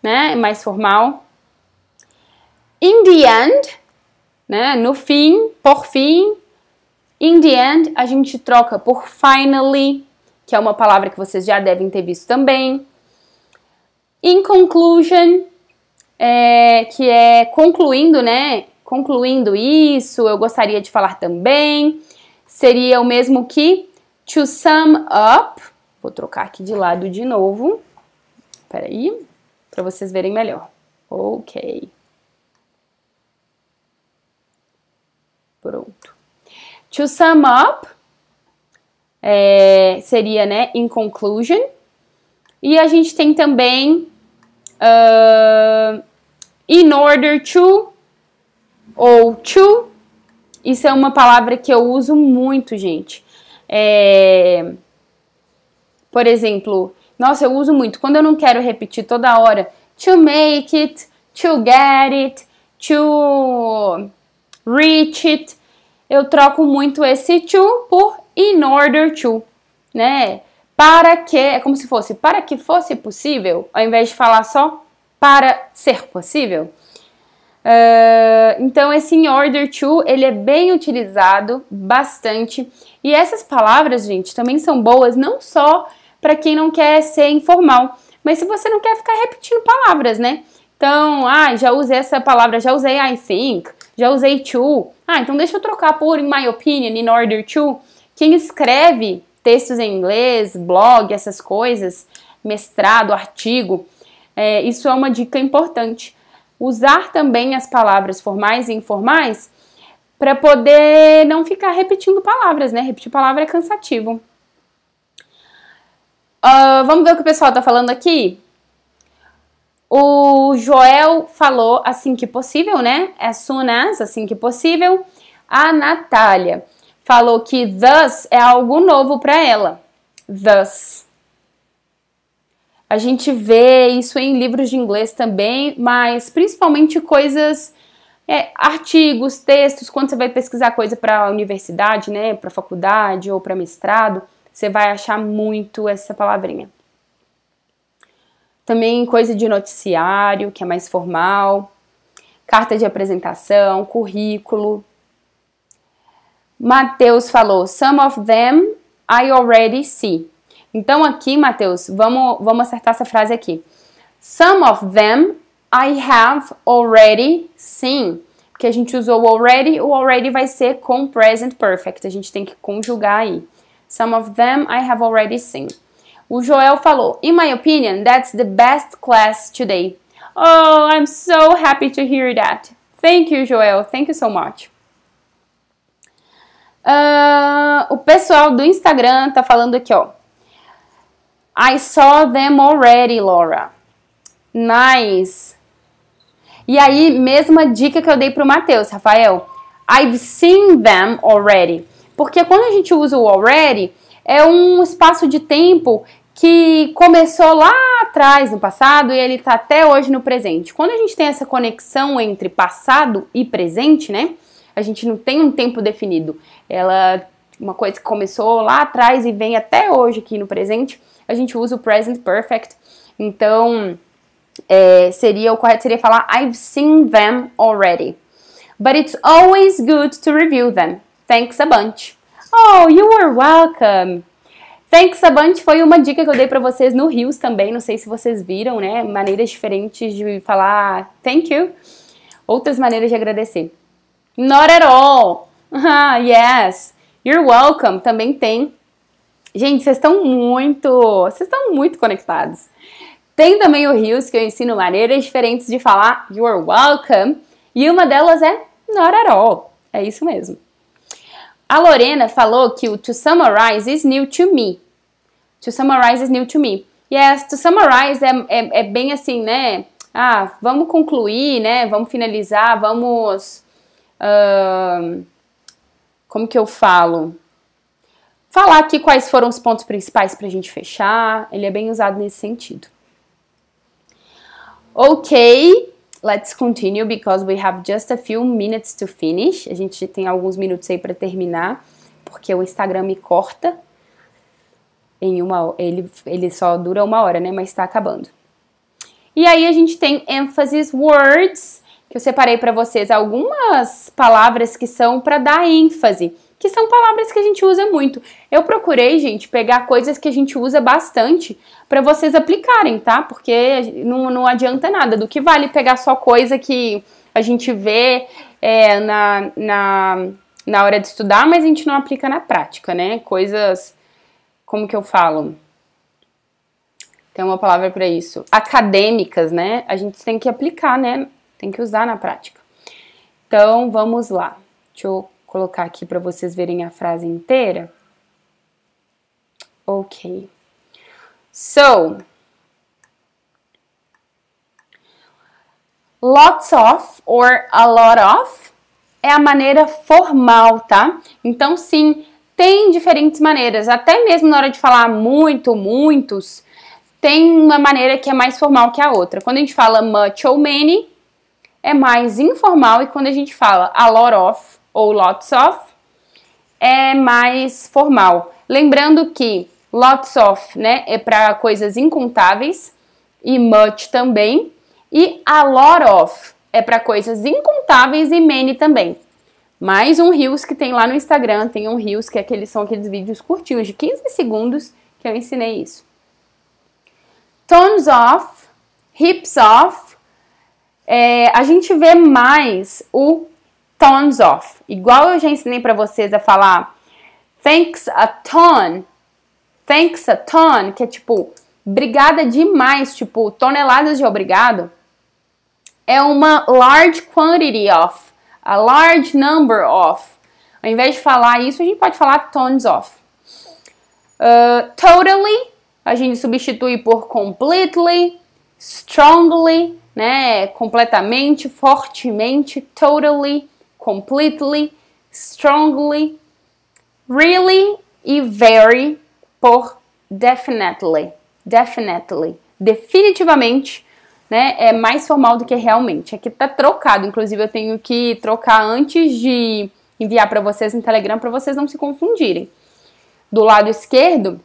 né? Mais formal. In the end, né? No fim, por fim. In the end, a gente troca por finally, que é uma palavra que vocês já devem ter visto também. In conclusion, é, que é concluindo, né? Concluindo isso, eu gostaria de falar também. Seria o mesmo que to sum up. Vou trocar aqui de lado de novo. Peraí para vocês verem melhor. Ok. Pronto. To sum up é, seria, né, in conclusion. E a gente tem também uh, in order to ou to. Isso é uma palavra que eu uso muito, gente. É, por exemplo, nossa, eu uso muito. Quando eu não quero repetir toda hora, to make it, to get it, to reach it, eu troco muito esse to por in order to, né? Para que, é como se fosse para que fosse possível, ao invés de falar só para ser possível. Uh, então, esse in order to, ele é bem utilizado bastante. E essas palavras, gente, também são boas não só para quem não quer ser informal. Mas se você não quer ficar repetindo palavras, né? Então, ah, já usei essa palavra, já usei I think, já usei to. Ah, então deixa eu trocar por in my opinion, in order to. Quem escreve textos em inglês, blog, essas coisas, mestrado, artigo, é, isso é uma dica importante. Usar também as palavras formais e informais para poder não ficar repetindo palavras, né? Repetir palavra é cansativo. Uh, vamos ver o que o pessoal está falando aqui? O Joel falou assim que possível, né? As soon as, assim que possível. A Natália falou que thus é algo novo para ela. Thus. A gente vê isso em livros de inglês também, mas principalmente coisas, é, artigos, textos, quando você vai pesquisar coisa para a universidade, né, para faculdade ou para mestrado você vai achar muito essa palavrinha. Também coisa de noticiário, que é mais formal, carta de apresentação, currículo. Mateus falou: Some of them I already see. Então aqui, Mateus, vamos, vamos acertar essa frase aqui. Some of them I have already seen. Porque a gente usou o already, o already vai ser com present perfect. A gente tem que conjugar aí. Some of them I have already seen. O Joel falou: In my opinion, that's the best class today. Oh, I'm so happy to hear that. Thank you, Joel. Thank you so much. Uh, o pessoal do Instagram tá falando aqui, ó. I saw them already, Laura. Nice. E aí, mesma dica que eu dei pro Matheus, Rafael. I've seen them already. Porque quando a gente usa o already, é um espaço de tempo que começou lá atrás no passado e ele está até hoje no presente. Quando a gente tem essa conexão entre passado e presente, né? A gente não tem um tempo definido. Ela uma coisa que começou lá atrás e vem até hoje aqui no presente. A gente usa o present perfect. Então, é, seria o correto seria falar I've seen them already. But it's always good to review them. Thanks a bunch. Oh, you are welcome. Thanks a bunch foi uma dica que eu dei para vocês no Rios também, não sei se vocês viram, né? Maneiras diferentes de falar thank you, outras maneiras de agradecer. Not at all. Ah, yes. You're welcome também tem. Gente, vocês estão muito, vocês estão muito conectados. Tem também o Rios que eu ensino maneiras diferentes de falar you're welcome e uma delas é not at all. É isso mesmo. A Lorena falou que o to summarize is new to me. To summarize is new to me. yes, é, to summarize é, é, é bem assim, né? Ah, vamos concluir, né? Vamos finalizar, vamos. Uh, como que eu falo? Falar aqui quais foram os pontos principais para a gente fechar. Ele é bem usado nesse sentido. Ok, let's continue because we have just a few minutes to finish. A gente tem alguns minutos aí para terminar, porque o Instagram me corta em uma ele ele só dura uma hora, né? Mas está acabando. E aí a gente tem emphasis words que eu separei para vocês algumas palavras que são para dar ênfase que são palavras que a gente usa muito. Eu procurei, gente, pegar coisas que a gente usa bastante para vocês aplicarem, tá? Porque não, não adianta nada. Do que vale pegar só coisa que a gente vê é, na, na, na hora de estudar, mas a gente não aplica na prática, né? Coisas. Como que eu falo? Tem uma palavra para isso. Acadêmicas, né? A gente tem que aplicar, né? Tem que usar na prática. Então, vamos lá. Deixa eu colocar aqui para vocês verem a frase inteira. Ok. So, lots of or a lot of é a maneira formal, tá? Então, sim, tem diferentes maneiras. Até mesmo na hora de falar muito, muitos, tem uma maneira que é mais formal que a outra. Quando a gente fala much ou many, é mais informal. E quando a gente fala a lot of, ou lots of é mais formal. Lembrando que lots of, né, é para coisas incontáveis e much também, e a lot of é para coisas incontáveis e many também. Mais um Rios que tem lá no Instagram, tem um Rios que é aqueles, são aqueles vídeos curtinhos de 15 segundos que eu ensinei isso. Tons of hips of é, a gente vê mais o tons of Igual eu já ensinei para vocês a falar thanks a ton, thanks a ton, que é tipo obrigada demais, tipo toneladas de obrigado, é uma large quantity of, a large number of. Ao invés de falar isso, a gente pode falar tons of. Uh, totally, a gente substitui por completely, strongly, né? Completamente, fortemente, totally completely, strongly, really e very por definitely. Definitely. Definitivamente, né? É mais formal do que realmente. Aqui é tá trocado, inclusive eu tenho que trocar antes de enviar para vocês no Telegram para vocês não se confundirem. Do lado esquerdo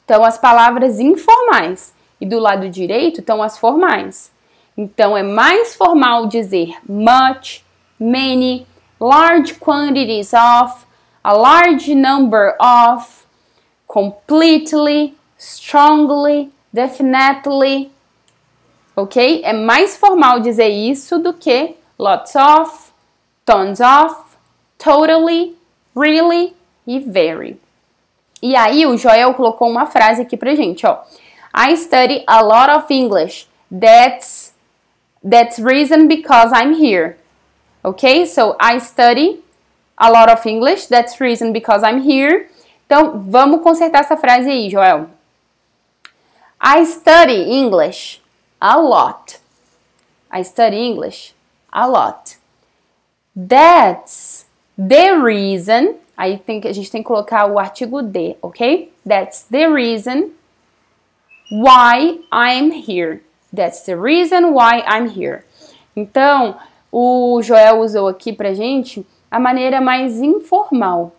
estão as palavras informais e do lado direito estão as formais. Então é mais formal dizer much, many, large quantities of, a large number of, completely, strongly, definitely. Ok? É mais formal dizer isso do que lots of, tons of, totally, really e very. E aí o Joel colocou uma frase aqui pra gente, ó. I study a lot of English. That's that's reason because I'm here. Okay, so I study a lot of English. That's reason because I'm here. Então, vamos consertar essa frase aí, Joel. I study English a lot. I study English a lot. That's the reason. Aí tem, a gente tem que colocar o artigo de, ok? That's the reason why I'm here. That's the reason why I'm here. Então, o Joel usou aqui pra gente a maneira mais informal,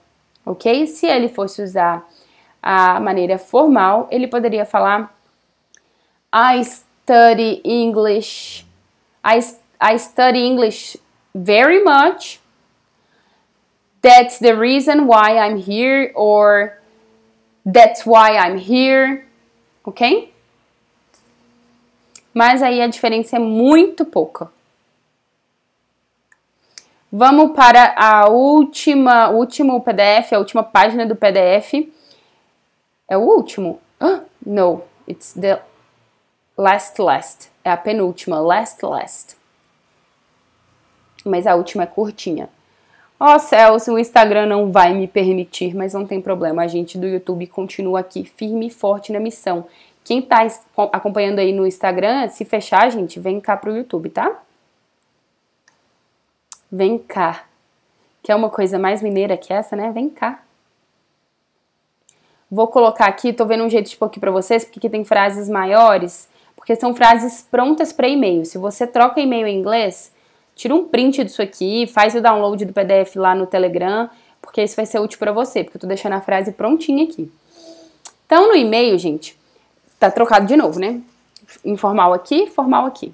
ok? Se ele fosse usar a maneira formal, ele poderia falar I study English. I, I study English very much. That's the reason why I'm here or that's why I'm here, ok? Mas aí a diferença é muito pouca. Vamos para a última, último PDF, a última página do PDF. É o último? Ah, no, it's the last last. É a penúltima, last last. Mas a última é curtinha. Ó oh, Celso, o Instagram não vai me permitir, mas não tem problema. A gente do YouTube continua aqui firme e forte na missão. Quem tá acompanhando aí no Instagram, se fechar, gente, vem cá pro YouTube, tá? Vem cá. Que é uma coisa mais mineira que essa, né? Vem cá. Vou colocar aqui, tô vendo um jeito de pôr aqui pra vocês, porque aqui tem frases maiores, porque são frases prontas para e-mail. Se você troca e-mail em inglês, tira um print disso aqui, faz o download do PDF lá no Telegram, porque isso vai ser útil para você, porque eu tô deixando a frase prontinha aqui. Então, no e-mail, gente, tá trocado de novo, né? Informal aqui, formal aqui.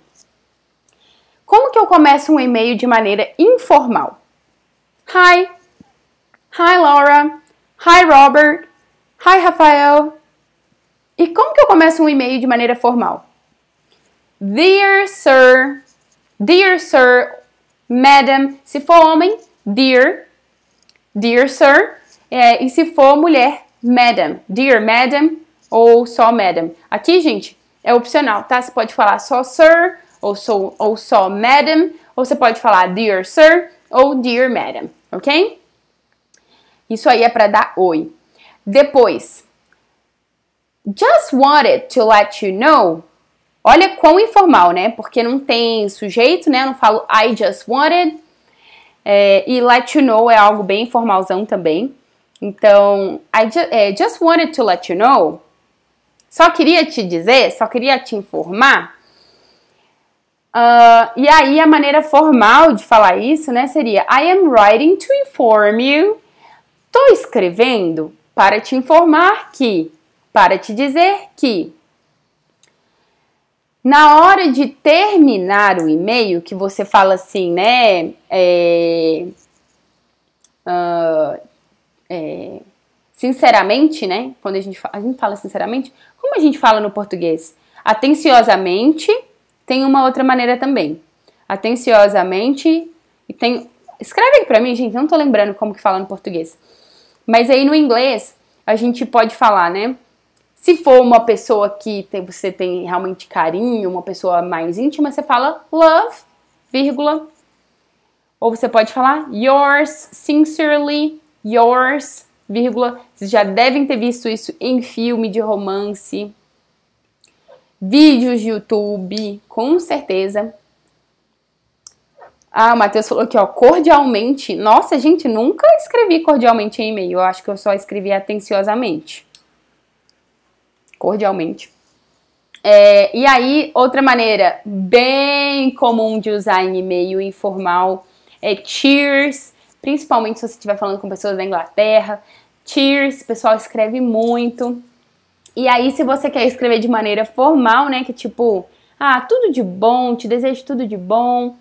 Como que eu começo um e-mail de maneira informal? Hi. Hi, Laura. Hi, Robert. Hi, Rafael. E como que eu começo um e-mail de maneira formal? Dear Sir. Dear Sir. Madam. Se for homem, dear. Dear Sir. É, e se for mulher, Madam. Dear Madam ou só Madam. Aqui, gente, é opcional, tá? Você pode falar só Sir ou, sou, ou só madam, ou você pode falar dear sir ou dear madam, ok? Isso aí é para dar oi. Depois, just wanted to let you know. Olha quão informal, né? Porque não tem sujeito, né? Eu não falo I just wanted. É, e let you know é algo bem informalzão também. Então, I é, just wanted to let you know. Só queria te dizer, só queria te informar Uh, e aí a maneira formal de falar isso, né, seria I am writing to inform you. Tô escrevendo para te informar que, para te dizer que. Na hora de terminar o e-mail, que você fala assim, né? É, uh, é, sinceramente, né? Quando a gente, a gente fala sinceramente, como a gente fala no português? Atenciosamente, tem uma outra maneira também. Atenciosamente e tem escreve aí para mim, gente, não tô lembrando como que fala no português. Mas aí no inglês a gente pode falar, né? Se for uma pessoa que tem, você tem realmente carinho, uma pessoa mais íntima, você fala love, vírgula. Ou você pode falar yours, sincerely, yours, vírgula. Vocês já devem ter visto isso em filme de romance vídeos de YouTube, com certeza. Ah, o Matheus falou aqui, ó, cordialmente. Nossa, gente, nunca escrevi cordialmente em e-mail. Eu acho que eu só escrevi atenciosamente. Cordialmente. É, e aí, outra maneira bem comum de usar em e-mail informal é cheers, principalmente se você estiver falando com pessoas da Inglaterra. Cheers, o pessoal escreve muito. E aí, se você quer escrever de maneira formal, né? Que tipo, ah, tudo de bom, te desejo tudo de bom,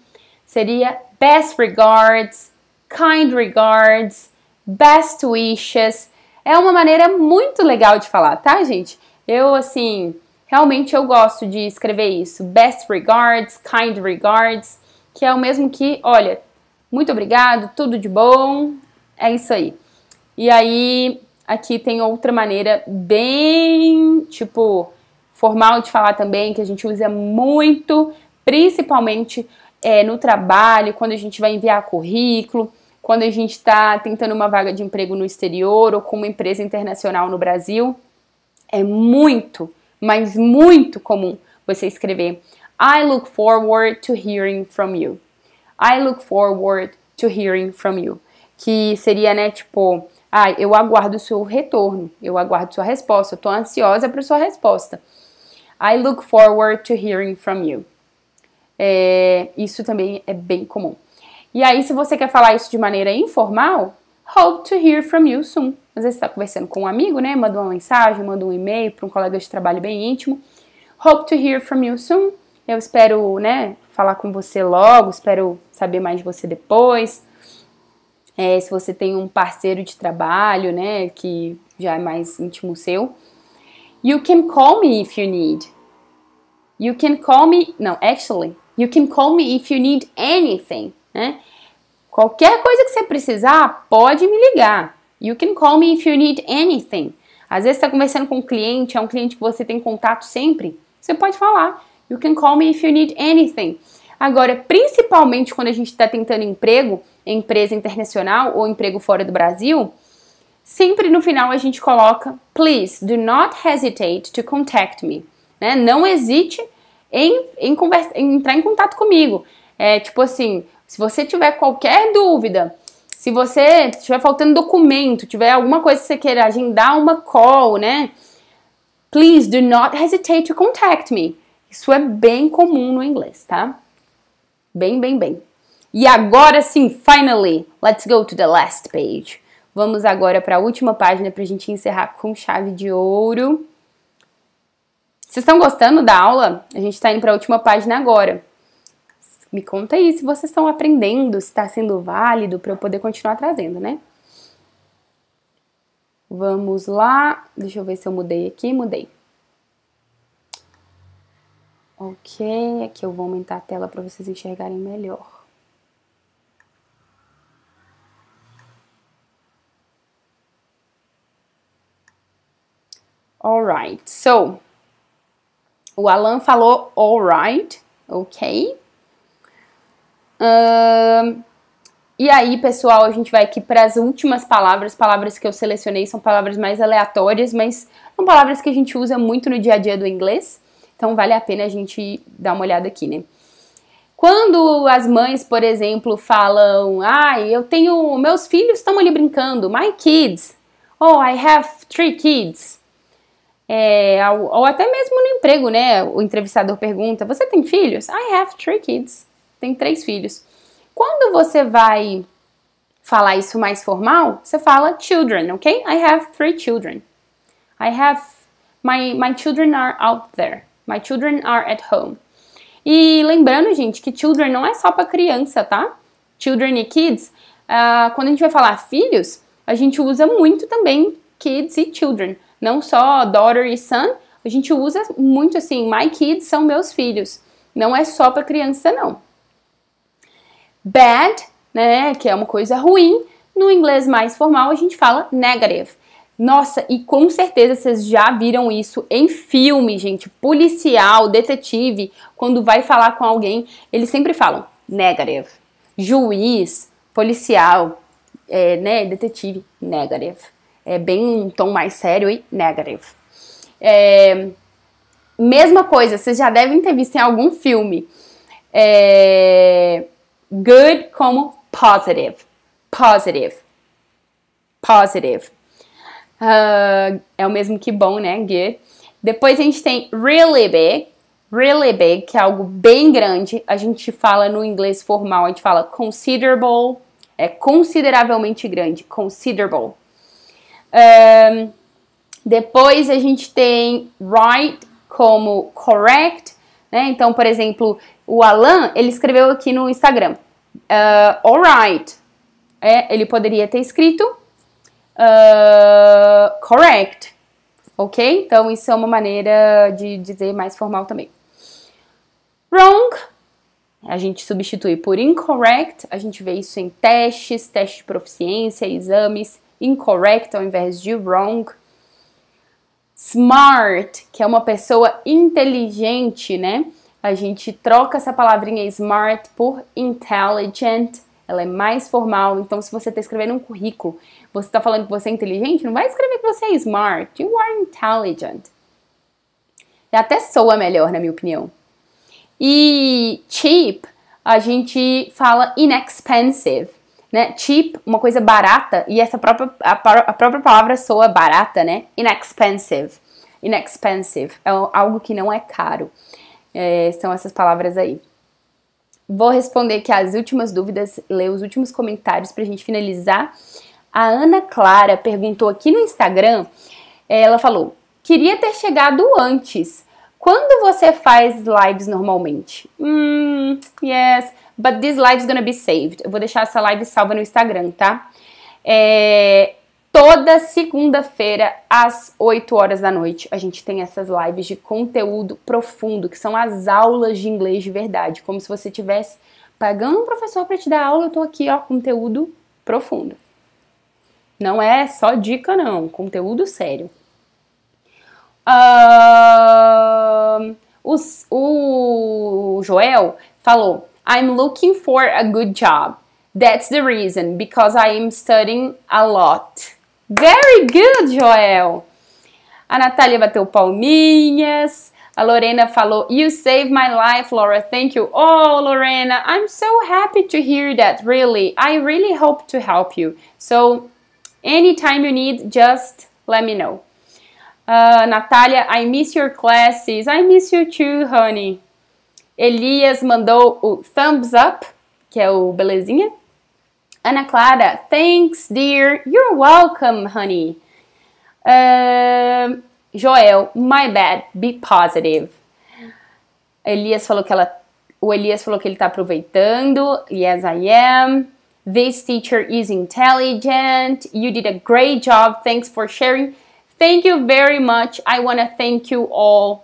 seria best regards, kind regards, best wishes. É uma maneira muito legal de falar, tá, gente? Eu, assim, realmente eu gosto de escrever isso. Best regards, kind regards, que é o mesmo que, olha, muito obrigado, tudo de bom, é isso aí. E aí, Aqui tem outra maneira bem, tipo, formal de falar também, que a gente usa muito, principalmente é, no trabalho, quando a gente vai enviar currículo, quando a gente está tentando uma vaga de emprego no exterior ou com uma empresa internacional no Brasil. É muito, mas muito comum você escrever I look forward to hearing from you. I look forward to hearing from you. Que seria, né, tipo, ah, eu aguardo o seu retorno, eu aguardo sua resposta, eu estou ansiosa para sua resposta. I look forward to hearing from you. É, isso também é bem comum. E aí, se você quer falar isso de maneira informal, hope to hear from you soon. Às vezes está conversando com um amigo, né? Manda uma mensagem, manda um e-mail para um colega de trabalho bem íntimo. Hope to hear from you soon. Eu espero, né, falar com você logo, espero saber mais de você depois é, se você tem um parceiro de trabalho, né, que já é mais íntimo seu. You can call me if you need. You can call me, não, actually, you can call me if you need anything, né? Qualquer coisa que você precisar, pode me ligar. You can call me if you need anything. Às vezes você está conversando com um cliente, é um cliente que você tem contato sempre, você pode falar. You can call me if you need anything. Agora, principalmente quando a gente está tentando emprego, empresa internacional ou emprego fora do Brasil, sempre no final a gente coloca please do not hesitate to contact me, né? Não hesite em, em, conversa, em entrar em contato comigo. É tipo assim, se você tiver qualquer dúvida, se você tiver faltando documento, tiver alguma coisa que você queira agendar uma call, né? Please do not hesitate to contact me. Isso é bem comum no inglês, tá? Bem, bem, bem. E agora sim, finally, let's go to the last page. Vamos agora para a última página para a gente encerrar com chave de ouro. Vocês estão gostando da aula? A gente está indo para a última página agora. Me conta aí se vocês estão aprendendo, se está sendo válido para eu poder continuar trazendo, né? Vamos lá. Deixa eu ver se eu mudei aqui. Mudei. Ok, aqui eu vou aumentar a tela para vocês enxergarem melhor. Alright, so. O Alan falou alright, ok? Um, e aí, pessoal, a gente vai aqui para as últimas palavras. Palavras que eu selecionei são palavras mais aleatórias, mas são palavras que a gente usa muito no dia a dia do inglês. Então, vale a pena a gente dar uma olhada aqui, né? Quando as mães, por exemplo, falam, ai, ah, eu tenho, meus filhos estão ali brincando, my kids, oh, I have three kids é, ou até mesmo no emprego, né? O entrevistador pergunta: Você tem filhos? I have three kids. Tem três filhos. Quando você vai falar isso mais formal, você fala children, ok? I have three children. I have. My, my children are out there. My children are at home. E lembrando, gente, que children não é só para criança, tá? Children e kids. Uh, quando a gente vai falar filhos, a gente usa muito também kids e children não só daughter e son, a gente usa muito assim, my kids são meus filhos. Não é só para criança não. Bad, né, que é uma coisa ruim, no inglês mais formal a gente fala negative. Nossa, e com certeza vocês já viram isso em filme, gente, policial, detetive, quando vai falar com alguém, eles sempre falam negative. Juiz, policial, é, né, detetive, negative é bem um tom mais sério e negative. É, mesma coisa, vocês já devem ter visto em algum filme. É, good como positive, positive, positive. Uh, é o mesmo que bom, né? Good. Depois a gente tem really big, really big, que é algo bem grande. A gente fala no inglês formal, a gente fala considerable, é consideravelmente grande, considerable. Um, depois a gente tem right como correct, né? Então, por exemplo, o Alan, ele escreveu aqui no Instagram, uh, alright. É, ele poderia ter escrito uh, correct, ok? Então, isso é uma maneira de dizer mais formal também. Wrong, a gente substitui por incorrect, a gente vê isso em testes, testes de proficiência, exames incorrect ao invés de wrong. Smart, que é uma pessoa inteligente, né? A gente troca essa palavrinha smart por intelligent. Ela é mais formal. Então, se você está escrevendo um currículo, você está falando que você é inteligente, não vai escrever que você é smart. You are intelligent. E é Até soa melhor, na minha opinião. E cheap, a gente fala inexpensive né? Cheap, uma coisa barata, e essa própria, a, a própria palavra soa barata, né? Inexpensive. Inexpensive. É algo que não é caro. É, são essas palavras aí. Vou responder aqui as últimas dúvidas, ler os últimos comentários pra gente finalizar. A Ana Clara perguntou aqui no Instagram, ela falou: queria ter chegado antes. Quando você faz lives normalmente? Hum, yes but this live is gonna be saved. Eu vou deixar essa live salva no Instagram, tá? É, toda segunda-feira, às 8 horas da noite, a gente tem essas lives de conteúdo profundo, que são as aulas de inglês de verdade, como se você tivesse pagando um professor para te dar aula, eu tô aqui, ó, conteúdo profundo. Não é só dica, não, conteúdo sério. Uh, os, o Joel falou: I'm looking for a good job. That's the reason, because I am studying a lot. Very good, Joel! A Natália bateu palminhas. A Lorena falou, you saved my life, Laura. Thank you. Oh, Lorena, I'm so happy to hear that, really. I really hope to help you. So, anytime you need, just let me know. Uh, Natalia, I miss your classes. I miss you too, honey. Elias mandou o thumbs up, que é o belezinha. Ana Clara, thanks, dear. You're welcome, honey. Uh, Joel, my bad, be positive. Elias falou que ela, o Elias falou que ele está aproveitando. Yes, I am. This teacher is intelligent. You did a great job. Thanks for sharing. Thank you very much. I want to thank you all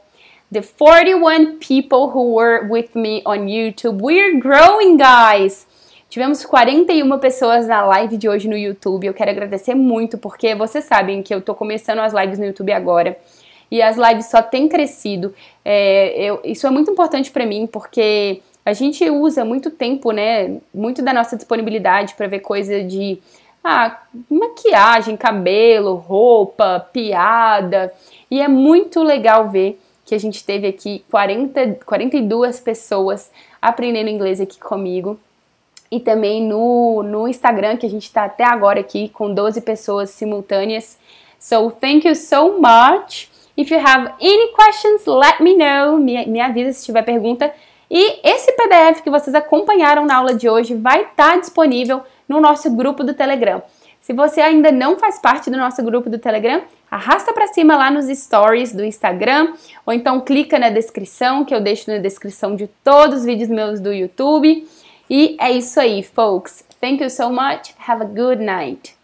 the 41 people who were with me on YouTube. We're growing, guys! Tivemos 41 pessoas na live de hoje no YouTube. Eu quero agradecer muito porque vocês sabem que eu tô começando as lives no YouTube agora e as lives só têm crescido. É, eu, isso é muito importante para mim porque a gente usa muito tempo, né? Muito da nossa disponibilidade para ver coisa de ah, maquiagem, cabelo, roupa, piada. E é muito legal ver que a gente teve aqui 40, 42 pessoas aprendendo inglês aqui comigo. E também no, no Instagram, que a gente está até agora aqui com 12 pessoas simultâneas. So, thank you so much. If you have any questions, let me know. Me, me avisa se tiver pergunta. E esse PDF que vocês acompanharam na aula de hoje vai estar tá disponível no nosso grupo do Telegram. Se você ainda não faz parte do nosso grupo do Telegram, arrasta para cima lá nos stories do Instagram, ou então clica na descrição, que eu deixo na descrição de todos os vídeos meus do YouTube. E é isso aí, folks. Thank you so much. Have a good night.